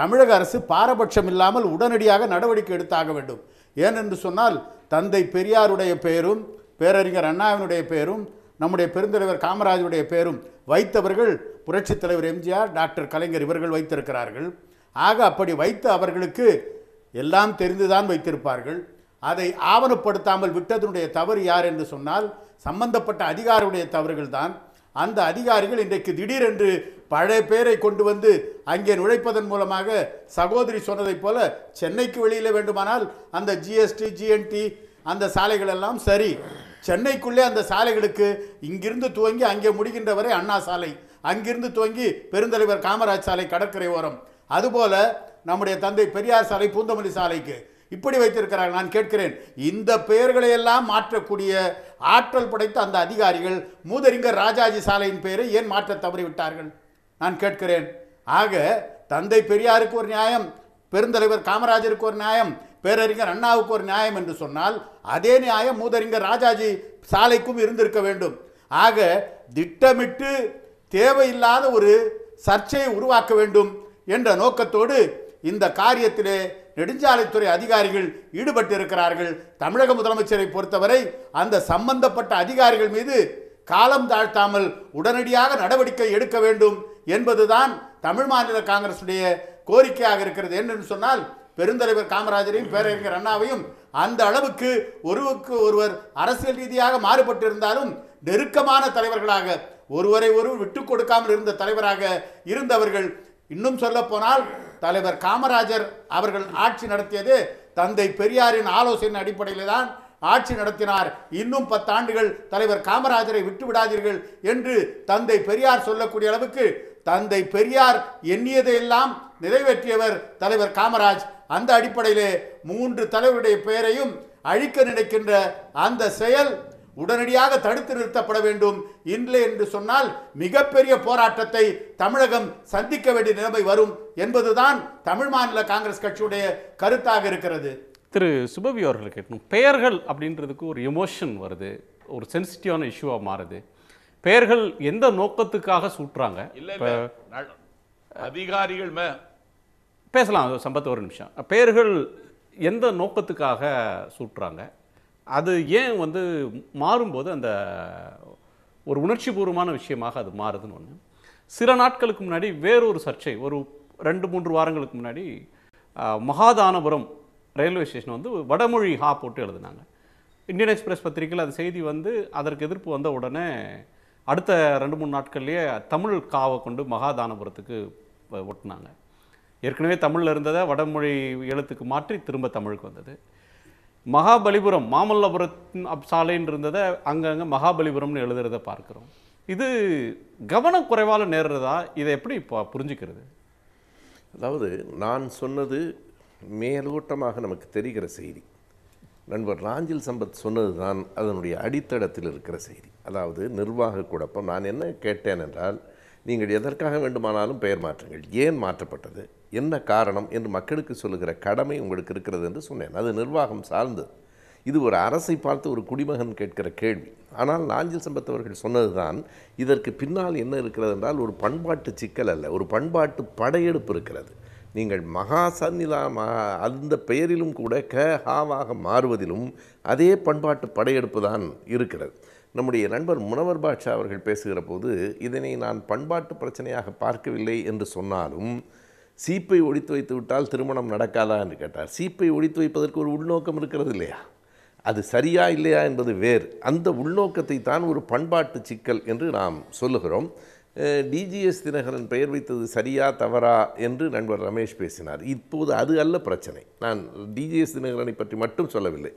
தமிழக அரசு பாரபட்சம் இல்லாமல் உடனடியாக நடவடிக்கை எடுத்தாக வேண்டும் ஏனென்று சொன்னால் தந்தை பெரியாருடைய பெயரும் பேரறிஞர் அண்ணாவினுடைய பெயரும் நம்முடைய பெருந்தலைவர் காமராஜருடைய பெயரும் வைத்தவர்கள் புரட்சித் தலைவர் எம்ஜிஆர் டாக்டர் கலைஞர் இவர்கள் வைத்திருக்கிறார்கள் ஆக அப்படி வைத்த அவர்களுக்கு எல்லாம் தெரிந்துதான் வைத்திருப்பார்கள் அதை ஆவணப்படுத்தாமல் விட்டதனுடைய தவறு யார் என்று சொன்னால் சம்பந்தப்பட்ட அதிகாரியுடைய தவறுகள் தான் அந்த அதிகாரிகள் இன்றைக்கு திடீரென்று பழைய பேரை கொண்டு வந்து அங்கே நுழைப்பதன் மூலமாக சகோதரி சொன்னதைப் போல சென்னைக்கு வெளியில் வேண்டுமானால் அந்த ஜிஎஸ்டி ஜிஎன்டி அந்த சாலைகள் எல்லாம் சரி சென்னைக்குள்ளே அந்த சாலைகளுக்கு இங்கிருந்து துவங்கி அங்கே முடிகின்ற வரை அண்ணா சாலை அங்கிருந்து துவங்கி பெருந்தலைவர் காமராஜ் சாலை கடற்கரை ஓரம் அதுபோல நம்முடைய தந்தை பெரியார் சாலை பூந்தமல்லி சாலைக்கு இப்படி வைத்திருக்கிறார்கள் நான் கேட்கிறேன் இந்த பெயர்களை எல்லாம் மாற்றக்கூடிய ஆற்றல் படைத்த அந்த அதிகாரிகள் மூதறிஞர் ராஜாஜி சாலையின் பெயரை ஏன் மாற்ற தவறிவிட்டார்கள் நான் கேட்கிறேன் ஆக தந்தை பெரியாருக்கு ஒரு நியாயம் பெருந்தலைவர் காமராஜருக்கு ஒரு நியாயம் பேரறிஞர் அண்ணாவுக்கு ஒரு நியாயம் என்று சொன்னால் அதே நியாயம் மூதறிஞர் ராஜாஜி சாலைக்கும் இருந்திருக்க வேண்டும் ஆக திட்டமிட்டு தேவையில்லாத ஒரு சர்ச்சையை உருவாக்க வேண்டும் என்ற நோக்கத்தோடு இந்த காரியத்திலே நெடுஞ்சாலைத்துறை அதிகாரிகள் ஈடுபட்டிருக்கிறார்கள் தமிழக முதலமைச்சரை பொறுத்தவரை அந்த சம்பந்தப்பட்ட அதிகாரிகள் மீது காலம் தாழ்த்தாமல் உடனடியாக நடவடிக்கை எடுக்க வேண்டும் என்பதுதான் தமிழ் மாநில காங்கிரசுடைய கோரிக்கையாக இருக்கிறது என்னென்னு சொன்னால் பெருந்தலைவர் காமராஜரையும் பேரறிஞர் அண்ணாவையும் அந்த அளவுக்கு ஒருவருக்கு ஒருவர் அரசியல் ரீதியாக மாறுபட்டிருந்தாலும் நெருக்கமான தலைவர்களாக ஒருவரை ஒருவர் விட்டு கொடுக்காமல் இருந்த தலைவராக இருந்தவர்கள் இன்னும் சொல்லப்போனால் தலைவர் காமராஜர் அவர்கள் ஆட்சி நடத்தியது தந்தை பெரியாரின் ஆலோசனை அடிப்படையில் தான் ஆட்சி நடத்தினார் இன்னும் பத்தாண்டுகள் தலைவர் காமராஜரை விட்டுவிடாதீர்கள் என்று தந்தை பெரியார் சொல்லக்கூடிய அளவுக்கு தந்தை பெரியார் எண்ணியதையெல்லாம் நிறைவேற்றியவர் தலைவர் காமராஜ் அந்த அடிப்படையிலே மூன்று தலைவருடைய பெயரையும் அழிக்க நினைக்கின்ற அந்த செயல் உடனடியாக தடுத்து நிறுத்தப்பட வேண்டும் இல்லை என்று சொன்னால் மிகப்பெரிய போராட்டத்தை தமிழகம் சந்திக்க வேண்டிய நிலைமை வரும் என்பதுதான் தமிழ் மாநில காங்கிரஸ் கட்சியுடைய கருத்தாக இருக்கிறது திரு சுபவி அவர்கள் கேட்கணும் பெயர்கள் அப்படின்றதுக்கு ஒரு எமோஷன் வருது ஒரு சென்சிட்டிவான இஷ்யூவாக மாறுது பெயர்கள் எந்த நோக்கத்துக்காக சூட்டுறாங்க அதிகாரிகள் பேசலாம் சம்பத்து ஒரு நிமிஷம் பெயர்கள் எந்த நோக்கத்துக்காக சூட்டுறாங்க அது ஏன் வந்து மாறும்போது அந்த ஒரு உணர்ச்சிபூர்வமான விஷயமாக அது மாறுதுன்னு ஒன்று சில நாட்களுக்கு முன்னாடி வேறொரு சர்ச்சை ஒரு ரெண்டு மூன்று வாரங்களுக்கு முன்னாடி மகாதானபுரம் ரயில்வே ஸ்டேஷன் வந்து வடமொழி ஹா போட்டு எழுதினாங்க இந்தியன் எக்ஸ்பிரஸ் பத்திரிகையில் அது செய்தி வந்து அதற்கு எதிர்ப்பு வந்த உடனே அடுத்த ரெண்டு மூணு நாட்கள்லேயே தமிழ் காவை கொண்டு மகாதானபுரத்துக்கு ஒட்டினாங்க ஏற்கனவே தமிழில் இருந்ததை வடமொழி எழுத்துக்கு மாற்றி திரும்ப தமிழுக்கு வந்தது மகாபலிபுரம் மாமல்லபுரம் சாலைன்னு இருந்ததை அங்கங்கே மகாபலிபுரம்னு எழுதுறத பார்க்குறோம் இது கவனக்குறைவால் நேர்றதா இதை எப்படி இப்போ புரிஞ்சுக்கிறது அதாவது நான் சொன்னது மேலோட்டமாக நமக்கு தெரிகிற செய்தி நண்பர் ராஞ்சில் சம்பத் சொன்னது தான் அதனுடைய அடித்தடத்தில் இருக்கிற செய்தி அதாவது நிர்வாக குழப்பம் நான் என்ன கேட்டேன் என்றால் நீங்கள் எதற்காக வேண்டுமானாலும் பெயர் மாற்றுங்கள் ஏன் மாற்றப்பட்டது என்ன காரணம் என்று மக்களுக்கு சொல்லுகிற கடமை உங்களுக்கு இருக்கிறது என்று சொன்னேன் அது நிர்வாகம் சார்ந்தது இது ஒரு அரசை பார்த்து ஒரு குடிமகன் கேட்கிற கேள்வி ஆனால் நாஞ்சில் சம்பத் அவர்கள் இதற்கு பின்னால் என்ன இருக்கிறது என்றால் ஒரு பண்பாட்டு சிக்கல் அல்ல ஒரு பண்பாட்டு படையெடுப்பு இருக்கிறது நீங்கள் மகா சந்நிலா அந்த பெயரிலும் கூட க ஹாவாக மாறுவதிலும் அதே பண்பாட்டு படையெடுப்பு தான் இருக்கிறது நம்முடைய நண்பர் முனவர் பாட்ஷா அவர்கள் பேசுகிற போது இதனை நான் பண்பாட்டு பிரச்சனையாக பார்க்கவில்லை என்று சொன்னாலும் சீப்பை ஒழித்து வைத்து விட்டால் திருமணம் நடக்காதா என்று கேட்டார் சீப்பை ஒழித்து வைப்பதற்கு ஒரு உள்நோக்கம் இருக்கிறது இல்லையா அது சரியா இல்லையா என்பது வேறு அந்த உள்நோக்கத்தை தான் ஒரு பண்பாட்டு சிக்கல் என்று நாம் சொல்லுகிறோம் டிஜிஎஸ் தினகரன் பெயர் வைத்தது சரியா தவறா என்று நண்பர் ரமேஷ் பேசினார் இப்போது அது அல்ல பிரச்சனை நான் டிஜிஎஸ் தினகரனை பற்றி மட்டும் சொல்லவில்லை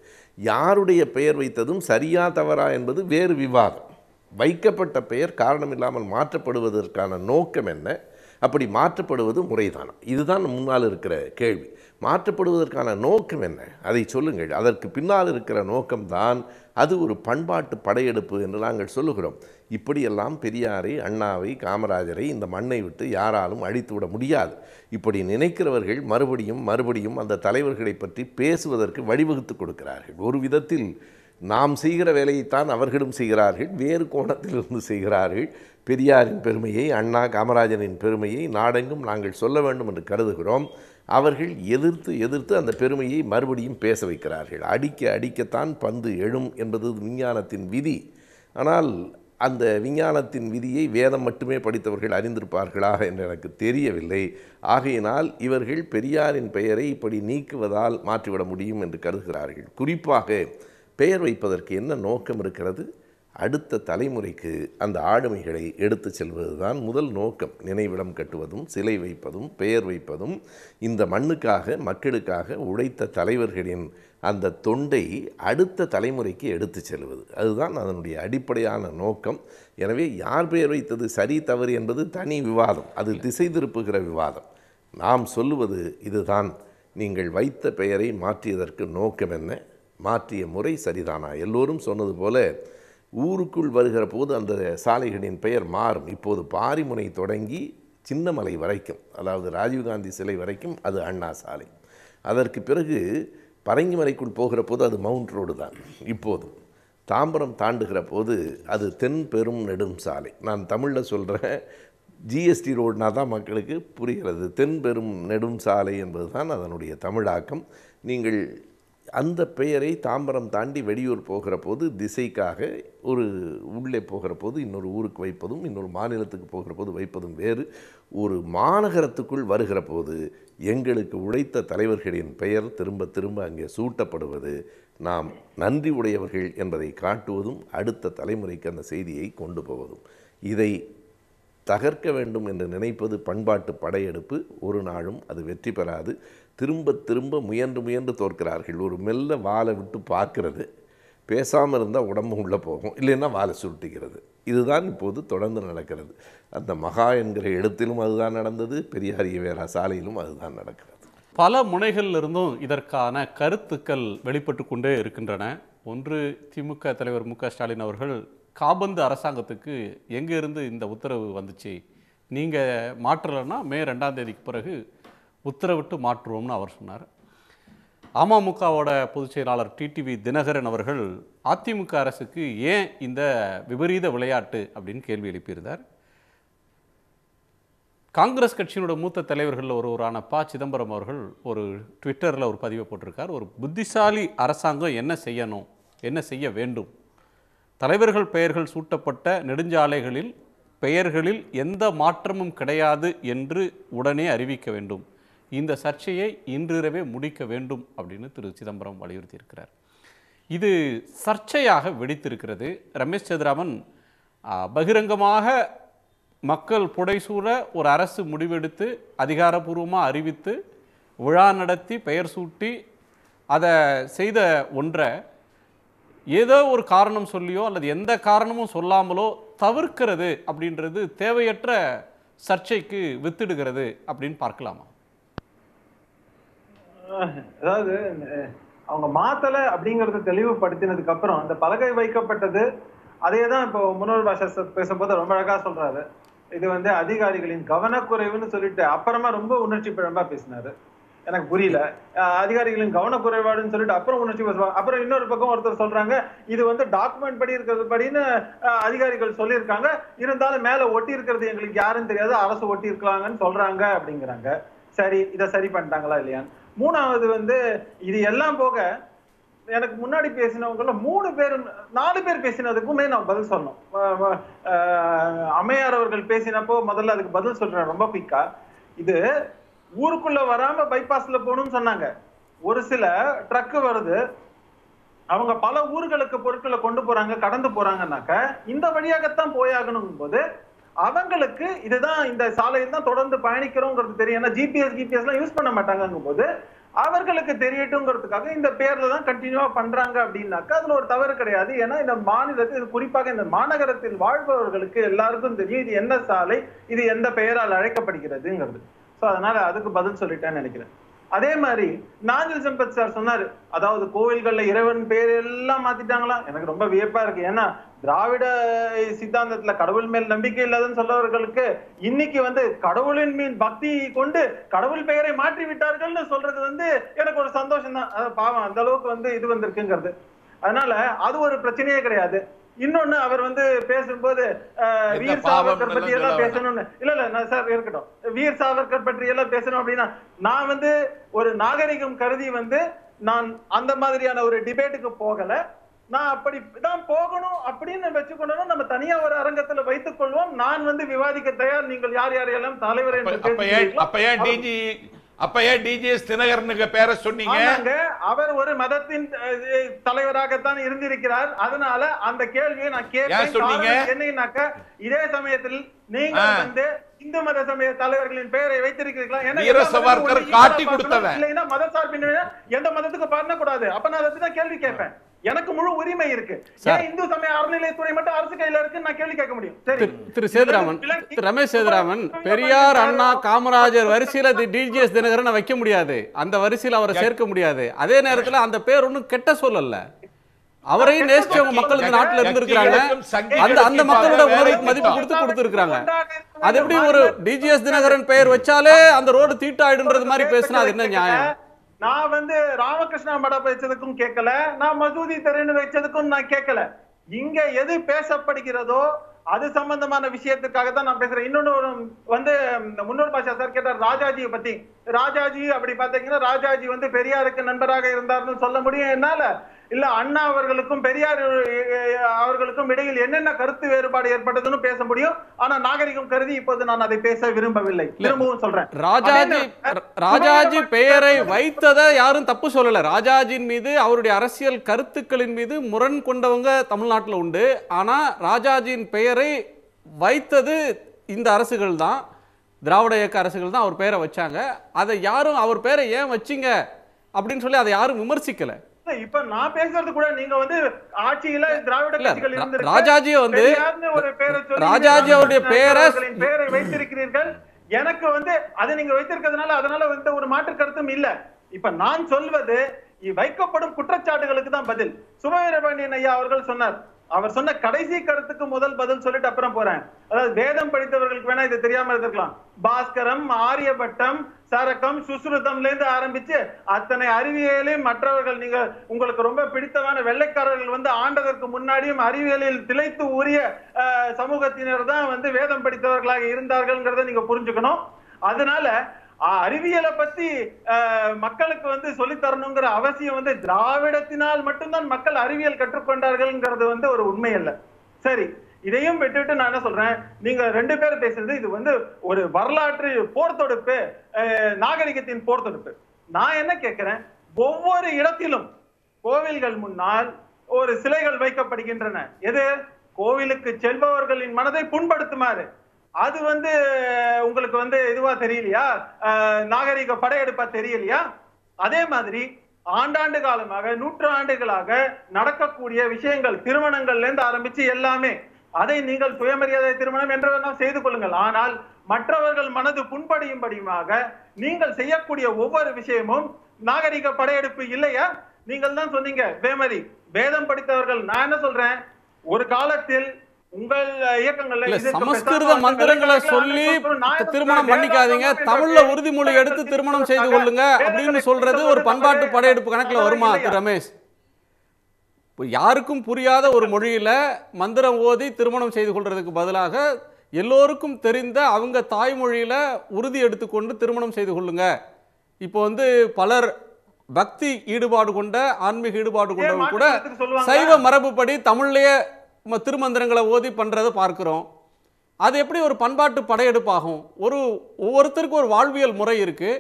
யாருடைய பெயர் வைத்ததும் சரியா தவறா என்பது வேறு விவாதம் வைக்கப்பட்ட பெயர் காரணம் இல்லாமல் மாற்றப்படுவதற்கான நோக்கம் என்ன அப்படி மாற்றப்படுவது முறைதானா இதுதான் முன்னால் இருக்கிற கேள்வி மாற்றப்படுவதற்கான நோக்கம் என்ன அதை சொல்லுங்கள் அதற்கு பின்னால் இருக்கிற நோக்கம்தான் அது ஒரு பண்பாட்டு படையெடுப்பு என்று நாங்கள் சொல்லுகிறோம் இப்படியெல்லாம் பெரியாரை அண்ணாவை காமராஜரை இந்த மண்ணை விட்டு யாராலும் அழித்து விட முடியாது இப்படி நினைக்கிறவர்கள் மறுபடியும் மறுபடியும் அந்த தலைவர்களை பற்றி பேசுவதற்கு வழிவகுத்து கொடுக்கிறார்கள் ஒரு விதத்தில் நாம் செய்கிற வேலையைத்தான் அவர்களும் செய்கிறார்கள் வேறு கோணத்திலிருந்து செய்கிறார்கள் பெரியாரின் பெருமையை அண்ணா காமராஜரின் பெருமையை நாடெங்கும் நாங்கள் சொல்ல வேண்டும் என்று கருதுகிறோம் அவர்கள் எதிர்த்து எதிர்த்து அந்த பெருமையை மறுபடியும் பேச வைக்கிறார்கள் அடிக்க அடிக்கத்தான் பந்து எழும் என்பது விஞ்ஞானத்தின் விதி ஆனால் அந்த விஞ்ஞானத்தின் விதியை வேதம் மட்டுமே படித்தவர்கள் அறிந்திருப்பார்களா என்று எனக்கு தெரியவில்லை ஆகையினால் இவர்கள் பெரியாரின் பெயரை இப்படி நீக்குவதால் மாற்றிவிட முடியும் என்று கருதுகிறார்கள் குறிப்பாக பெயர் வைப்பதற்கு என்ன நோக்கம் இருக்கிறது அடுத்த தலைமுறைக்கு அந்த ஆளுமைகளை எடுத்து செல்வது தான் முதல் நோக்கம் நினைவிடம் கட்டுவதும் சிலை வைப்பதும் பெயர் வைப்பதும் இந்த மண்ணுக்காக மக்களுக்காக உழைத்த தலைவர்களின் அந்த தொண்டை அடுத்த தலைமுறைக்கு எடுத்து செல்வது அதுதான் அதனுடைய அடிப்படையான நோக்கம் எனவே யார் பெயர் வைத்தது சரி தவறு என்பது தனி விவாதம் அது திசை திருப்புகிற விவாதம் நாம் சொல்லுவது இதுதான் நீங்கள் வைத்த பெயரை மாற்றியதற்கு நோக்கம் என்ன மாற்றிய முறை சரிதானா எல்லோரும் சொன்னது போல ஊருக்குள் வருகிற போது அந்த சாலைகளின் பெயர் மாறும் இப்போது பாரிமுனை தொடங்கி சின்னமலை வரைக்கும் அதாவது ராஜீவ்காந்தி சிலை வரைக்கும் அது அண்ணா சாலை அதற்கு பிறகு பரங்கிமலைக்குள் போகிற போது அது மவுண்ட் ரோடு தான் இப்போதும் தாம்பரம் தாண்டுகிற போது அது தென் பெரும் நெடும் சாலை நான் தமிழில் சொல்கிறேன் ஜிஎஸ்டி ரோடுனா தான் மக்களுக்கு புரிகிறது தென் பெரும் நெடும் சாலை என்பது தான் அதனுடைய தமிழாக்கம் நீங்கள் அந்த பெயரை தாம்பரம் தாண்டி வெளியூர் போகிற போது திசைக்காக ஒரு உள்ளே போகிற போது இன்னொரு ஊருக்கு வைப்பதும் இன்னொரு மாநிலத்துக்கு போகிற போது வைப்பதும் வேறு ஒரு மாநகரத்துக்குள் வருகிற போது எங்களுக்கு உழைத்த தலைவர்களின் பெயர் திரும்ப திரும்ப அங்கே சூட்டப்படுவது நாம் நன்றி உடையவர்கள் என்பதை காட்டுவதும் அடுத்த தலைமுறைக்கு அந்த செய்தியை கொண்டு போவதும் இதை தகர்க்க வேண்டும் என்று நினைப்பது பண்பாட்டு படையெடுப்பு ஒரு நாளும் அது வெற்றி பெறாது திரும்ப திரும்ப முயன்று முயன்று தோற்கிறார்கள் ஒரு மெல்ல வாழை விட்டு பார்க்கறது பேசாமல் இருந்தால் உடம்பு உள்ளே போகும் இல்லைன்னா வாழை சுருட்டுகிறது இதுதான் இப்போது தொடர்ந்து நடக்கிறது அந்த மகா என்கிற இடத்திலும் அதுதான் நடந்தது பெரியாரிய வேற சாலையிலும் அதுதான் நடக்கிறது பல முனைகளில் இருந்தும் இதற்கான கருத்துக்கள் வெளிப்பட்டு கொண்டே இருக்கின்றன ஒன்று திமுக தலைவர் மு ஸ்டாலின் அவர்கள் காபந்து அரசாங்கத்துக்கு எங்கேருந்து இந்த உத்தரவு வந்துச்சு நீங்கள் மாற்றலைன்னா மே ரெண்டாம் தேதிக்கு பிறகு உத்தரவிட்டு மாற்றுவோம்னு அவர் சொன்னார் அமமுகவோட பொதுச் செயலாளர் டிடிவி தினகரன் அவர்கள் அதிமுக அரசுக்கு ஏன் இந்த விபரீத விளையாட்டு அப்படின்னு கேள்வி எழுப்பியிருந்தார் காங்கிரஸ் கட்சியினோட மூத்த தலைவர்களில் ஒருவரான ப சிதம்பரம் அவர்கள் ஒரு ட்விட்டரில் ஒரு பதிவை போட்டிருக்கார் ஒரு புத்திசாலி அரசாங்கம் என்ன செய்யணும் என்ன செய்ய வேண்டும் தலைவர்கள் பெயர்கள் சூட்டப்பட்ட நெடுஞ்சாலைகளில் பெயர்களில் எந்த மாற்றமும் கிடையாது என்று உடனே அறிவிக்க வேண்டும் இந்த சர்ச்சையை இன்றிரவே முடிக்க வேண்டும் அப்படின்னு திரு சிதம்பரம் வலியுறுத்தியிருக்கிறார் இது சர்ச்சையாக வெடித்திருக்கிறது ரமேஷ் சந்திராமன் பகிரங்கமாக மக்கள் புடைசூழ ஒரு அரசு முடிவெடுத்து அதிகாரபூர்வமாக அறிவித்து விழா நடத்தி பெயர் சூட்டி அதை செய்த ஒன்றை ஏதோ ஒரு காரணம் சொல்லியோ அல்லது எந்த காரணமும் சொல்லாமலோ தவிர்க்கிறது அப்படின்றது தேவையற்ற சர்ச்சைக்கு வித்திடுகிறது அப்படின்னு பார்க்கலாமா அதாவது அவங்க மாத்தல அப்படிங்கறத தெளிவுபடுத்தினதுக்கு அப்புறம் அந்த பலகை வைக்கப்பட்டது அதே தான் இப்போ முன்னோர் பாஷா பேசும்போது ரொம்ப அழகா சொல்றாரு இது வந்து அதிகாரிகளின் கவனக்குறைவுன்னு சொல்லிட்டு அப்புறமா ரொம்ப உணர்ச்சி பிழம்பா பேசினாரு எனக்கு புரியல அதிகாரிகளின் கவனக்குறைபாடுன்னு சொல்லிட்டு அப்புறம் உணர்ச்சி பேசுவாங்க அப்புறம் இன்னொரு பக்கம் ஒருத்தர் சொல்றாங்க இது வந்து டாக்குமெண்ட் படி இருக்கிறது படின்னு அதிகாரிகள் சொல்லியிருக்காங்க இருந்தாலும் மேல ஒட்டி இருக்கிறது எங்களுக்கு யாருன்னு தெரியாது அரசு ஒட்டி இருக்கலாங்கன்னு சொல்றாங்க அப்படிங்கிறாங்க சரி இதை சரி பண்ணிட்டாங்களா இல்லையான்னு மூணாவது வந்து இது எல்லாம் போக எனக்கு முன்னாடி பேசினவங்கள மூணு பேர் நாலு பேர் பேசினதுக்குமே நான் பதில் சொன்னோம் அம்மையார் அவர்கள் பேசினப்போ முதல்ல அதுக்கு பதில் சொல்றேன் ரொம்ப குயிக்கா இது ஊருக்குள்ள வராம பைபாஸ்ல போகணும்னு சொன்னாங்க ஒரு சில ட்ரக் வருது அவங்க பல ஊர்களுக்கு பொருட்களை கொண்டு போறாங்க கடந்து போறாங்கன்னாக்க இந்த வழியாகத்தான் போயாகணும் போது அவங்களுக்கு இதுதான் இந்த சாலையில் தான் தொடர்ந்து பயணிக்கிறோங்கிறது தெரியும் ஏன்னா ஜிபிஎஸ் ஜிபிஎஸ் எல்லாம் யூஸ் பண்ண மாட்டாங்கும் போது அவர்களுக்கு தெரியட்டுங்கிறதுக்காக இந்த பேர்ல தான் கண்டினியூவா பண்றாங்க அப்படின்னாக்கா அதுல ஒரு தவறு கிடையாது ஏன்னா இந்த மாநிலத்தில் குறிப்பாக இந்த மாநகரத்தில் வாழ்பவர்களுக்கு எல்லாருக்கும் தெரியும் இது என்ன சாலை இது எந்த பெயரால் அழைக்கப்படுகிறதுங்கிறது ஸோ அதனால அதுக்கு பதில் சொல்லிட்டேன்னு நினைக்கிறேன் அதே மாதிரி நாஞ்சில் சம்பத் சார் சொன்னாரு அதாவது கோவில்கள்ல இறைவன் பேர் எல்லாம் மாத்திட்டாங்களா எனக்கு ரொம்ப வியப்பா இருக்கு ஏன்னா திராவிட சித்தாந்தத்துல கடவுள் மேல் நம்பிக்கை இல்லாதன்னு சொல்றவர்களுக்கு இன்னைக்கு வந்து கடவுளின் மீன் பக்தி கொண்டு கடவுள் பெயரை மாற்றி விட்டார்கள்னு சொல்றது வந்து எனக்கு ஒரு சந்தோஷம் தான் பாவம் அந்த அளவுக்கு வந்து இது வந்திருக்குங்கிறது அதனால அது ஒரு பிரச்சனையே கிடையாது இன்னொன்னு அவர் வந்து பேசும்போது வீர் சாவர்கர் பற்றி எல்லாம் பேசணும்னு இல்ல இல்ல சார் இருக்கட்டும் வீர் சாவர்கர் பற்றி எல்லாம் பேசணும் அப்படின்னா நான் வந்து ஒரு நாகரிகம் கருதி வந்து நான் அந்த மாதிரியான ஒரு டிபேட்டுக்கு போகல நான் அப்படிதான் போகணும் அப்படின்னு வச்சுக்கொண்டோம் நம்ம தனியா ஒரு அரங்கத்துல வைத்துக் கொள்வோம் நான் வந்து விவாதிக்க தயார் நீங்கள் யார் யாரையெல்லாம் தலைவர் என்று அப்ப ஏன் டிஜிஎஸ் தினகரனுக்கு பேரை சொன்னீங்க அவர் ஒரு மதத்தின் தலைவராகத்தான் இருந்திருக்கிறார் அதனால அந்த கேள்வியை நான் கேட்க சொன்னீங்க என்னன்னாக்க இதே சமயத்தில் நீங்க வந்து இந்து மத சமய தலைவர்களின் பெயரை வைத்திருக்கிறீர்களா ஏன்னா காட்டி கொடுத்தவன் மத சார்பின் எந்த மதத்துக்கு பண்ணக்கூடாது அப்ப நான் அதை தான் கேள்வி கேட்பேன் எனக்கு முழு உரிமை இருக்கு ஏன் இந்து சமய அறநிலையத்துறை மட்டும் அரசு கையில இருக்குன்னு நான் கேள்வி கேட்க முடியும் திரு சேதுராமன் ரமேஷ் சேதுராமன் பெரியார் அண்ணா காமராஜர் வரிசையில டிஜிஎஸ் தினகரன் வைக்க முடியாது அந்த வரிசையில் அவரை சேர்க்க முடியாது அதே நேரத்துல அந்த பேர் ஒன்னும் கெட்ட சொல்லல அவரையும் நேசிச்சவங்க மக்கள் இந்த நாட்டுல இருக்கிறாங்க அந்த அந்த மக்களோட உணர்வுக்கு மதிப்பு கொடுத்து கொடுத்துருக்காங்க அது எப்படி ஒரு டிஜிஎஸ் தினகரன் பெயர் வச்சாலே அந்த ரோடு தீட்டாயிடுன்றது மாதிரி பேசினா அது என்ன நியாயம் நான் வந்து ராமகிருஷ்ணா மடம் வச்சதுக்கும் கேட்கல நான் மசூதி தெருன்னு வச்சதுக்கும் நான் கேட்கல இங்க எது பேசப்படுகிறதோ அது சம்பந்தமான விஷயத்துக்காக தான் நான் பேசுறேன் இன்னொன்னு வந்து முன்னோர் பாஷா சார் கேட்டார் ராஜாஜியை பத்தி ராஜாஜி அப்படி பாத்தீங்கன்னா ராஜாஜி வந்து பெரியாருக்கு நண்பராக இருந்தார்னு சொல்ல முடியும் என்னால இல்ல அண்ணா அவர்களுக்கும் பெரியார் அவர்களுக்கும் இடையில் என்னென்ன கருத்து வேறுபாடு ஏற்பட்டதுன்னு பேச முடியும் ஆனா நாகரிகம் கருதி இப்போது நான் அதை பேச விரும்பவில்லை திரும்பவும் சொல்றேன் ராஜாஜி ராஜாஜி பெயரை வைத்ததை யாரும் தப்பு சொல்லல ராஜாஜின் மீது அவருடைய அரசியல் கருத்துக்களின் மீது முரண் கொண்டவங்க தமிழ்நாட்டில் உண்டு ஆனா ராஜாஜியின் பெயரை வைத்தது இந்த அரசுகள் தான் திராவிட இயக்க அரசுகள் தான் அவர் பேரை வச்சாங்க அதை யாரும் அவர் பேரை ஏன் வச்சிங்க அப்படின்னு சொல்லி அதை யாரும் விமர்சிக்கல இப்ப நான் பேசுறது கூட நீங்க வந்து ஆட்சியில திராவிட கட்சிகள் ராஜாஜி வந்து பேரை ராஜாஜி அவருடைய பேரை பேரை வைத்திருக்கிறீர்கள் எனக்கு வந்து அதை நீங்க வைத்திருக்கிறதுனால அதனால எந்த ஒரு மாற்று கருத்தும் இல்ல இப்ப நான் சொல்வது வைக்கப்படும் குற்றச்சாட்டுகளுக்கு தான் பதில் சுபவீரபாண்டியன் ஐயா அவர்கள் சொன்னார் அவர் சொன்ன கடைசி கருத்துக்கு முதல் பதில் சொல்லிட்டு அப்புறம் போறேன் அதாவது வேதம் படித்தவர்களுக்கு வேணா இது தெரியாம இருந்திருக்கலாம் பாஸ்கரம் ஆரியபட்டம் சரக்கம் சுசுருதம்ல இருந்து ஆரம்பிச்சு அத்தனை அறிவியலையும் மற்றவர்கள் நீங்க உங்களுக்கு ரொம்ப பிடித்தமான வெள்ளைக்காரர்கள் வந்து ஆண்டதற்கு முன்னாடியும் அறிவியலில் திளைத்து உரிய சமூகத்தினர் தான் வந்து வேதம் படித்தவர்களாக இருந்தார்கள்ங்கிறத நீங்க புரிஞ்சுக்கணும் அதனால அறிவியலை பத்தி மக்களுக்கு வந்து தரணுங்கிற அவசியம் வந்து திராவிடத்தினால் மட்டும்தான் மக்கள் அறிவியல் கற்றுக்கொண்டார்கள்ங்கிறது வந்து ஒரு உண்மை அல்ல சரி இதையும் விட்டுட்டு நான் என்ன சொல்றேன் நீங்க ரெண்டு பேரும் பேசுறது இது வந்து ஒரு வரலாற்று போர் தொடுப்பு நாகரிகத்தின் போர் தொடுப்பு நான் என்ன கேட்கிறேன் ஒவ்வொரு இடத்திலும் கோவில்கள் முன்னால் ஒரு சிலைகள் வைக்கப்படுகின்றன எது கோவிலுக்கு செல்பவர்களின் மனதை புண்படுத்துமாறு அது வந்து உங்களுக்கு வந்து இதுவா தெரியலையா நாகரிக படையெடுப்பா தெரியலையா அதே மாதிரி ஆண்டாண்டு காலமாக நூற்று ஆண்டுகளாக நடக்கக்கூடிய விஷயங்கள் திருமணங்கள்ல இருந்து ஆரம்பிச்சு எல்லாமே அதை நீங்கள் சுயமரியாதை திருமணம் என்றவெல்லாம் செய்து கொள்ளுங்கள் ஆனால் மற்றவர்கள் மனது புண்படியும்படியுமாக நீங்கள் செய்யக்கூடிய ஒவ்வொரு விஷயமும் நாகரிக படையெடுப்பு இல்லையா நீங்கள் தான் சொன்னீங்க வேமரி வேதம் படித்தவர்கள் நான் என்ன சொல்றேன் ஒரு காலத்தில் உங்கள் சமஸ்கிருத மந்திரங்களை சொல்லி திருமணம் பண்ணிக்காதீங்க தமிழ்ல உறுதிமொழி எடுத்து திருமணம் செய்து கொள்ளுங்க அப்படின்னு சொல்றது ஒரு பண்பாட்டு படையெடுப்பு கணக்குல வருமா திரு ரமேஷ் யாருக்கும் புரியாத ஒரு மொழியில மந்திரம் ஓதி திருமணம் செய்து கொள்றதுக்கு பதிலாக எல்லோருக்கும் தெரிந்த அவங்க தாய்மொழியில உறுதி எடுத்துக்கொண்டு திருமணம் செய்து கொள்ளுங்க இப்போ வந்து பலர் பக்தி ஈடுபாடு கொண்ட ஆன்மீக ஈடுபாடு கொண்டவங்க கூட சைவ மரபுப்படி தமிழ்லேயே நம்ம திருமந்திரங்களை ஓதி பண்ணுறதை பார்க்குறோம் அது எப்படி ஒரு பண்பாட்டு படையெடுப்பாகும் ஒரு ஒவ்வொருத்தருக்கும் ஒரு வாழ்வியல் முறை இருக்கு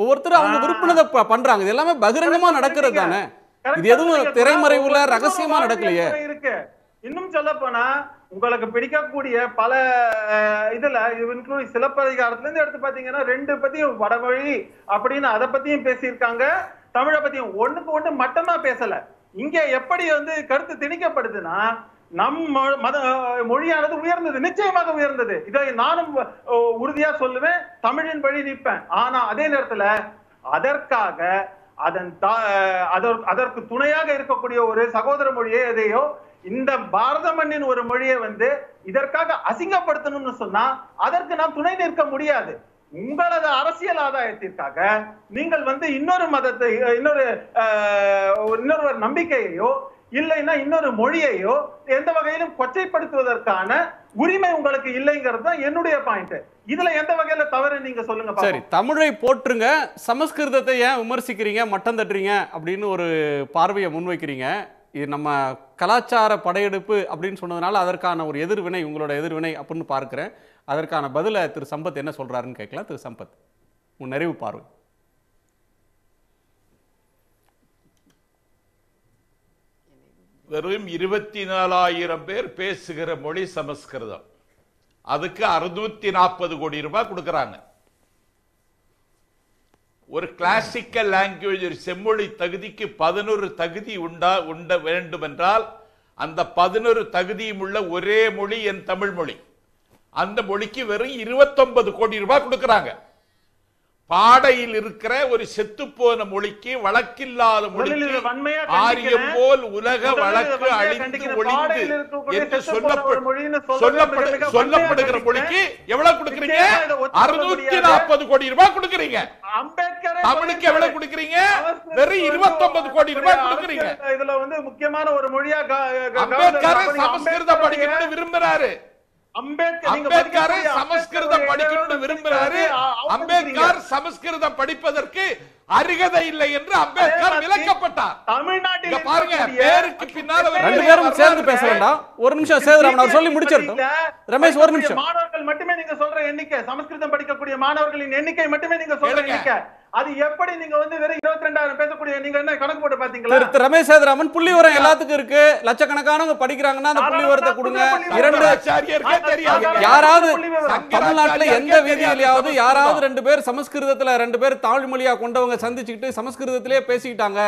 ஒவ்வொருத்தரும் அவங்க விருப்பினதை பண்றாங்க இது எல்லாமே பகிரங்கமா நடக்கிறது தானே இது எதுவும் திரைமறைவுல ரகசியமா நடக்கலையே இருக்கு இன்னும் சொல்ல போனா உங்களுக்கு பிடிக்கக்கூடிய பல இதுல இன்க்ளூடிங் சிலப்பதிகாரத்துல இருந்து எடுத்து பாத்தீங்கன்னா ரெண்டு பத்தியும் வடமொழி அப்படின்னு அதை பத்தியும் பேசியிருக்காங்க தமிழை பத்தியும் ஒண்ணுக்கு ஒண்ணு மட்டமா பேசல இங்க எப்படி வந்து கருத்து திணிக்கப்படுதுன்னா நம் மத மொழியானது உயர்ந்தது நிச்சயமாக உயர்ந்தது இதை நானும் உறுதியா சொல்லுவேன் தமிழின் வழி நிற்பேன் ஆனா அதே நேரத்துல அதற்காக அதன் அதற்கு துணையாக இருக்கக்கூடிய ஒரு சகோதர மொழியை எதையோ இந்த பாரத மண்ணின் ஒரு மொழியை வந்து இதற்காக அசிங்கப்படுத்தணும்னு சொன்னா அதற்கு நாம் துணை நிற்க முடியாது உங்களது அரசியல் ஆதாயத்திற்காக நீங்கள் வந்து இன்னொரு மதத்தை இன்னொரு இன்னொரு நம்பிக்கையையோ இல்லைன்னா இன்னொரு மொழியையோ எந்த வகையிலும் கொச்சைப்படுத்துவதற்கான உரிமை உங்களுக்கு இல்லைங்கிறது தான் என்னுடைய பாயிண்ட் இதுல எந்த வகையில தவறு நீங்க சொல்லுங்க சரி தமிழை போற்றுங்க சமஸ்கிருதத்தை ஏன் விமர்சிக்கிறீங்க மட்டம் தட்டுறீங்க அப்படின்னு ஒரு பார்வையை முன்வைக்கிறீங்க இது நம்ம கலாச்சார படையெடுப்பு அப்படின்னு சொன்னதுனால அதற்கான ஒரு எதிர்வினை உங்களோட எதிர்வினை அப்படின்னு பார்க்குறேன் அதற்கான பதிலை திரு சம்பத் என்ன சொல்கிறாருன்னு கேட்கலாம் திரு சம்பத் உன் நிறைவு பார்வை வெறும் இருபத்தி நாலாயிரம் பேர் பேசுகிற மொழி சமஸ்கிருதம் அதுக்கு அறுநூத்தி நாற்பது கோடி ரூபாய் கொடுக்கறாங்க ஒரு கிளாசிக்கல் லாங்குவேஜ் ஒரு செம்மொழி தகுதிக்கு பதினொரு தகுதி உண்டா உண்ட வேண்டுமென்றால் அந்த பதினொரு தகுதியும் உள்ள ஒரே மொழி என் தமிழ் மொழி அந்த மொழிக்கு வெறும் இருபத்தொன்பது கோடி ரூபாய் கொடுக்கறாங்க பாடையில் இருக்கிற ஒரு செத்து போன மொழிக்கு வழக்கில்லாத மொழிக்கு ஆரியம் போல் உலக வழக்கு அழிந்து ஒளிந்து என்று சொல்லப்படுகிற மொழிக்கு எவ்வளவு கொடுக்கறீங்க அறுநூத்தி நாற்பது கோடி ரூபாய் கொடுக்கறீங்க தமிழுக்கு எவ்வளவு கொடுக்கறீங்க வெறும் இருபத்தி ஒன்பது கோடி ரூபாய் கொடுக்கறீங்க இதுல வந்து முக்கியமான ஒரு மொழியா அம்பேத்கர் சமஸ்கிருதம் படிக்கணும்னு விரும்புறாரு அம்பேத்கர் சமஸ்கிருதம் படிக்கணும்னு விரும்புறாரு அம்பேத்கர் சமஸ்கிருதம் படிப்பதற்கு அருகதை இல்லை என்று அம்பேத்கர் விளக்கப்பட்டார் தமிழ்நாட்டில் பாருங்க பேருக்கு பின்னால ரெண்டு பேரும் சேர்ந்து பேச வேண்டாம் ஒரு நிமிஷம் சேதுராமன் அவர் சொல்லி முடிச்சிடட்டும் ரமேஷ் ஒரு நிமிஷம் மாணவர்கள் மட்டுமே நீங்க சொல்ற எண்ணிக்கை சமஸ்கிருதம் படிக்கக்கூடிய மாணவர்களின் எண்ணிக்கை மட்டுமே நீங்க சொல்ற எண்ணிக்கை அது எப்படி நீங்க வந்து வெறும் இருபத்தி ரெண்டாயிரம் பேசக்கூடிய நீங்க என்ன கணக்கு போட்டு பாத்தீங்களா திரு ரமேஷ் சேதுராமன் புள்ளி உரம் எல்லாத்துக்கும் இருக்கு லட்சக்கணக்கானவங்க படிக்கிறாங்கன்னா அந்த புள்ளி உரத்தை கொடுங்க இரண்டு யாராவது தமிழ்நாட்டுல எந்த வீதியிலேயாவது யாராவது ரெண்டு பேர் சமஸ்கிருதத்துல ரெண்டு பேர் தமிழ் மொழியா கொண்டவங்க சந்திச்சுக்கிட்டு சமஸ்கிருதத்திலேயே பேசிக்கிட்டாங்க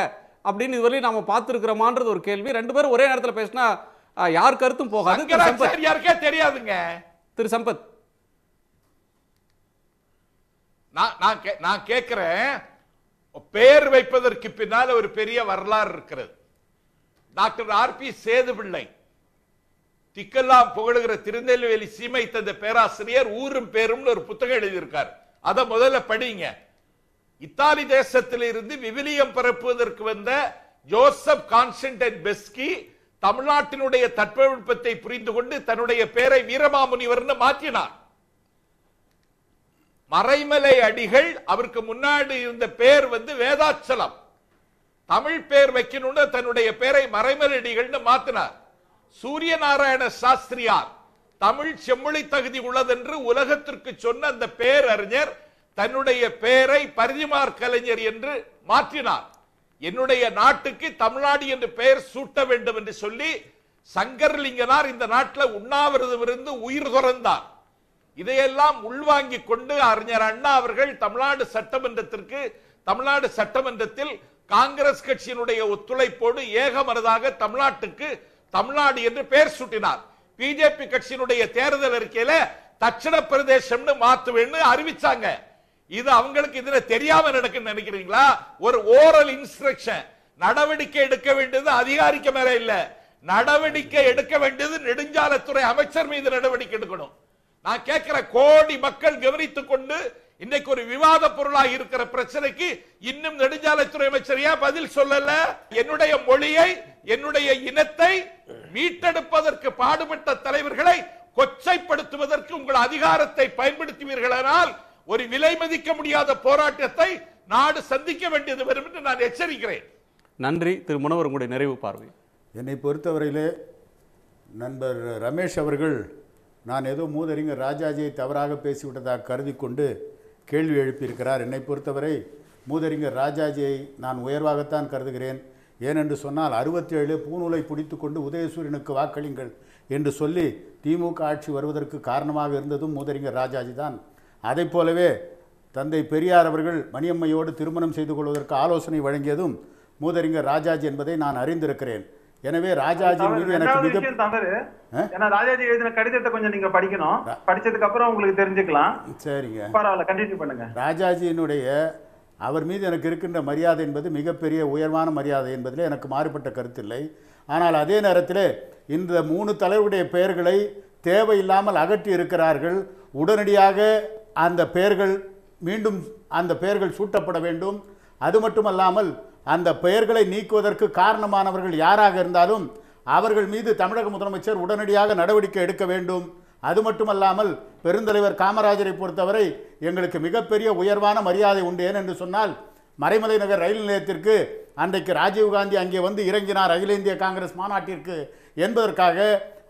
அப்படின்னு இதுவரையும் நாம பார்த்துருக்கிறோமான்றது ஒரு கேள்வி ரெண்டு பேரும் ஒரே நேரத்துல பேசினா யார் கருத்தும் போகாது யாருக்கே தெரியாதுங்க திரு சம்பத் நான் நான் கேட்கிறேன் பெயர் வைப்பதற்கு பின்னால் ஒரு பெரிய வரலாறு இருக்கிறது டாக்டர் ஆர் பி பிள்ளை திக்கெல்லாம் புகழுகிற திருநெல்வேலி சீமை தந்த பேராசிரியர் ஊரும் பேரும் ஒரு புத்தகம் எழுதியிருக்கார் அதை முதல்ல படிங்க இத்தாலி தேசத்தில் இருந்து விவிலியம் பரப்புவதற்கு வந்த ஜோசப் கான்ஸ்டன்டைன் பெஸ்கி தமிழ்நாட்டினுடைய தட்பவெப்பத்தை புரிந்து கொண்டு தன்னுடைய பெயரை வீரமாமுனிவர்னு மாற்றினார் மறைமலை அடிகள் அவருக்கு முன்னாடி இருந்த பேர் வந்து வேதாச்சலம் தமிழ் பேர் வைக்கணும்னு தன்னுடைய பேரை மறைமலை அடிகள்னு மாத்தினார் சூரிய நாராயண சாஸ்திரியார் தமிழ் செம்மொழி தகுதி உள்ளதென்று உலகத்திற்கு சொன்ன அந்த பேரறிஞர் தன்னுடைய பெயரை பரிதிமார் கலைஞர் என்று மாற்றினார் என்னுடைய நாட்டுக்கு தமிழ்நாடு என்று பெயர் சூட்ட வேண்டும் என்று சொல்லி சங்கர்லிங்கனார் இந்த நாட்டில் உண்ணாவிரதம் இருந்து உயிர் துறந்தார் இதையெல்லாம் உள்வாங்கிக் கொண்டு அறிஞர் அண்ணா அவர்கள் தமிழ்நாடு சட்டமன்றத்திற்கு தமிழ்நாடு சட்டமன்றத்தில் காங்கிரஸ் கட்சியினுடைய ஒத்துழைப்போடு ஏகமனதாக தமிழ்நாட்டுக்கு தமிழ்நாடு என்று பெயர் சூட்டினார் பிஜேபி கட்சியினுடைய தேர்தல் அறிக்கையில தட்சிண பிரதேசம்னு மாத்துவேன்னு அறிவிச்சாங்க இது அவங்களுக்கு இதுல தெரியாம நடக்கு நினைக்கிறீங்களா ஒரு ஓரல் இன்ஸ்ட்ரக்ஷன் நடவடிக்கை எடுக்க வேண்டியது அதிகாரிக்க மேல இல்ல நடவடிக்கை எடுக்க வேண்டியது நெடுஞ்சாலத்துறை அமைச்சர் மீது நடவடிக்கை எடுக்கணும் நான் கேட்கிற கோடி மக்கள் கவனித்துக் கொண்டு இன்னைக்கு ஒரு விவாத பொருளாக இருக்கிற பிரச்சனைக்கு இன்னும் நெடுஞ்சாலைத்துறை அமைச்சர் ஏன் பதில் சொல்லல என்னுடைய மொழியை என்னுடைய இனத்தை மீட்டெடுப்பதற்கு பாடுபட்ட தலைவர்களை கொச்சைப்படுத்துவதற்கு உங்கள் அதிகாரத்தை பயன்படுத்துவீர்களானால் ஒரு விலை மதிக்க முடியாத போராட்டத்தை நாடு சந்திக்க வேண்டியது வரும் என்று நான் எச்சரிக்கிறேன் நன்றி திரு முனவர் உங்களுடைய நிறைவு பார்வை என்னை பொறுத்தவரையிலே நண்பர் ரமேஷ் அவர்கள் நான் ஏதோ மூதறிஞர் ராஜாஜியை தவறாக பேசிவிட்டதாக கருதி கொண்டு கேள்வி எழுப்பியிருக்கிறார் என்னை பொறுத்தவரை மூதறிஞர் ராஜாஜியை நான் உயர்வாகத்தான் கருதுகிறேன் ஏனென்று சொன்னால் அறுபத்தேழு பூநூலை பிடித்து கொண்டு உதயசூரியனுக்கு வாக்களிங்கள் என்று சொல்லி திமுக ஆட்சி வருவதற்கு காரணமாக இருந்ததும் மூதறிஞர் ராஜாஜி தான் அதை போலவே தந்தை பெரியார் அவர்கள் மணியம்மையோடு திருமணம் செய்து கொள்வதற்கு ஆலோசனை வழங்கியதும் மூதறிஞர் ராஜாஜி என்பதை நான் அறிந்திருக்கிறேன் எனவே ராஜாஜி மீது எனக்கு தவறு ஏன்னா ராஜாஜி எழுதின கடிதத்தை கொஞ்சம் நீங்க படிக்கணும் படிச்சதுக்கு அப்புறம் உங்களுக்கு தெரிஞ்சுக்கலாம் சரிங்க பரவாயில்ல கண்டினியூ பண்ணுங்க ராஜாஜியினுடைய அவர் மீது எனக்கு இருக்கின்ற மரியாதை என்பது மிகப்பெரிய உயர்வான மரியாதை என்பதில் எனக்கு மாறுபட்ட கருத்து இல்லை ஆனால் அதே நேரத்தில் இந்த மூணு தலைவருடைய பெயர்களை தேவையில்லாமல் அகற்றி இருக்கிறார்கள் உடனடியாக அந்த பெயர்கள் மீண்டும் அந்த பெயர்கள் சூட்டப்பட வேண்டும் அது மட்டுமல்லாமல் அந்த பெயர்களை நீக்குவதற்கு காரணமானவர்கள் யாராக இருந்தாலும் அவர்கள் மீது தமிழக முதலமைச்சர் உடனடியாக நடவடிக்கை எடுக்க வேண்டும் அது மட்டுமல்லாமல் பெருந்தலைவர் காமராஜரை பொறுத்தவரை எங்களுக்கு மிகப்பெரிய உயர்வான மரியாதை உண்டு ஏன் என்று சொன்னால் மறைமலை நகர் ரயில் நிலையத்திற்கு அன்றைக்கு ராஜீவ்காந்தி அங்கே வந்து இறங்கினார் அகில இந்திய காங்கிரஸ் மாநாட்டிற்கு என்பதற்காக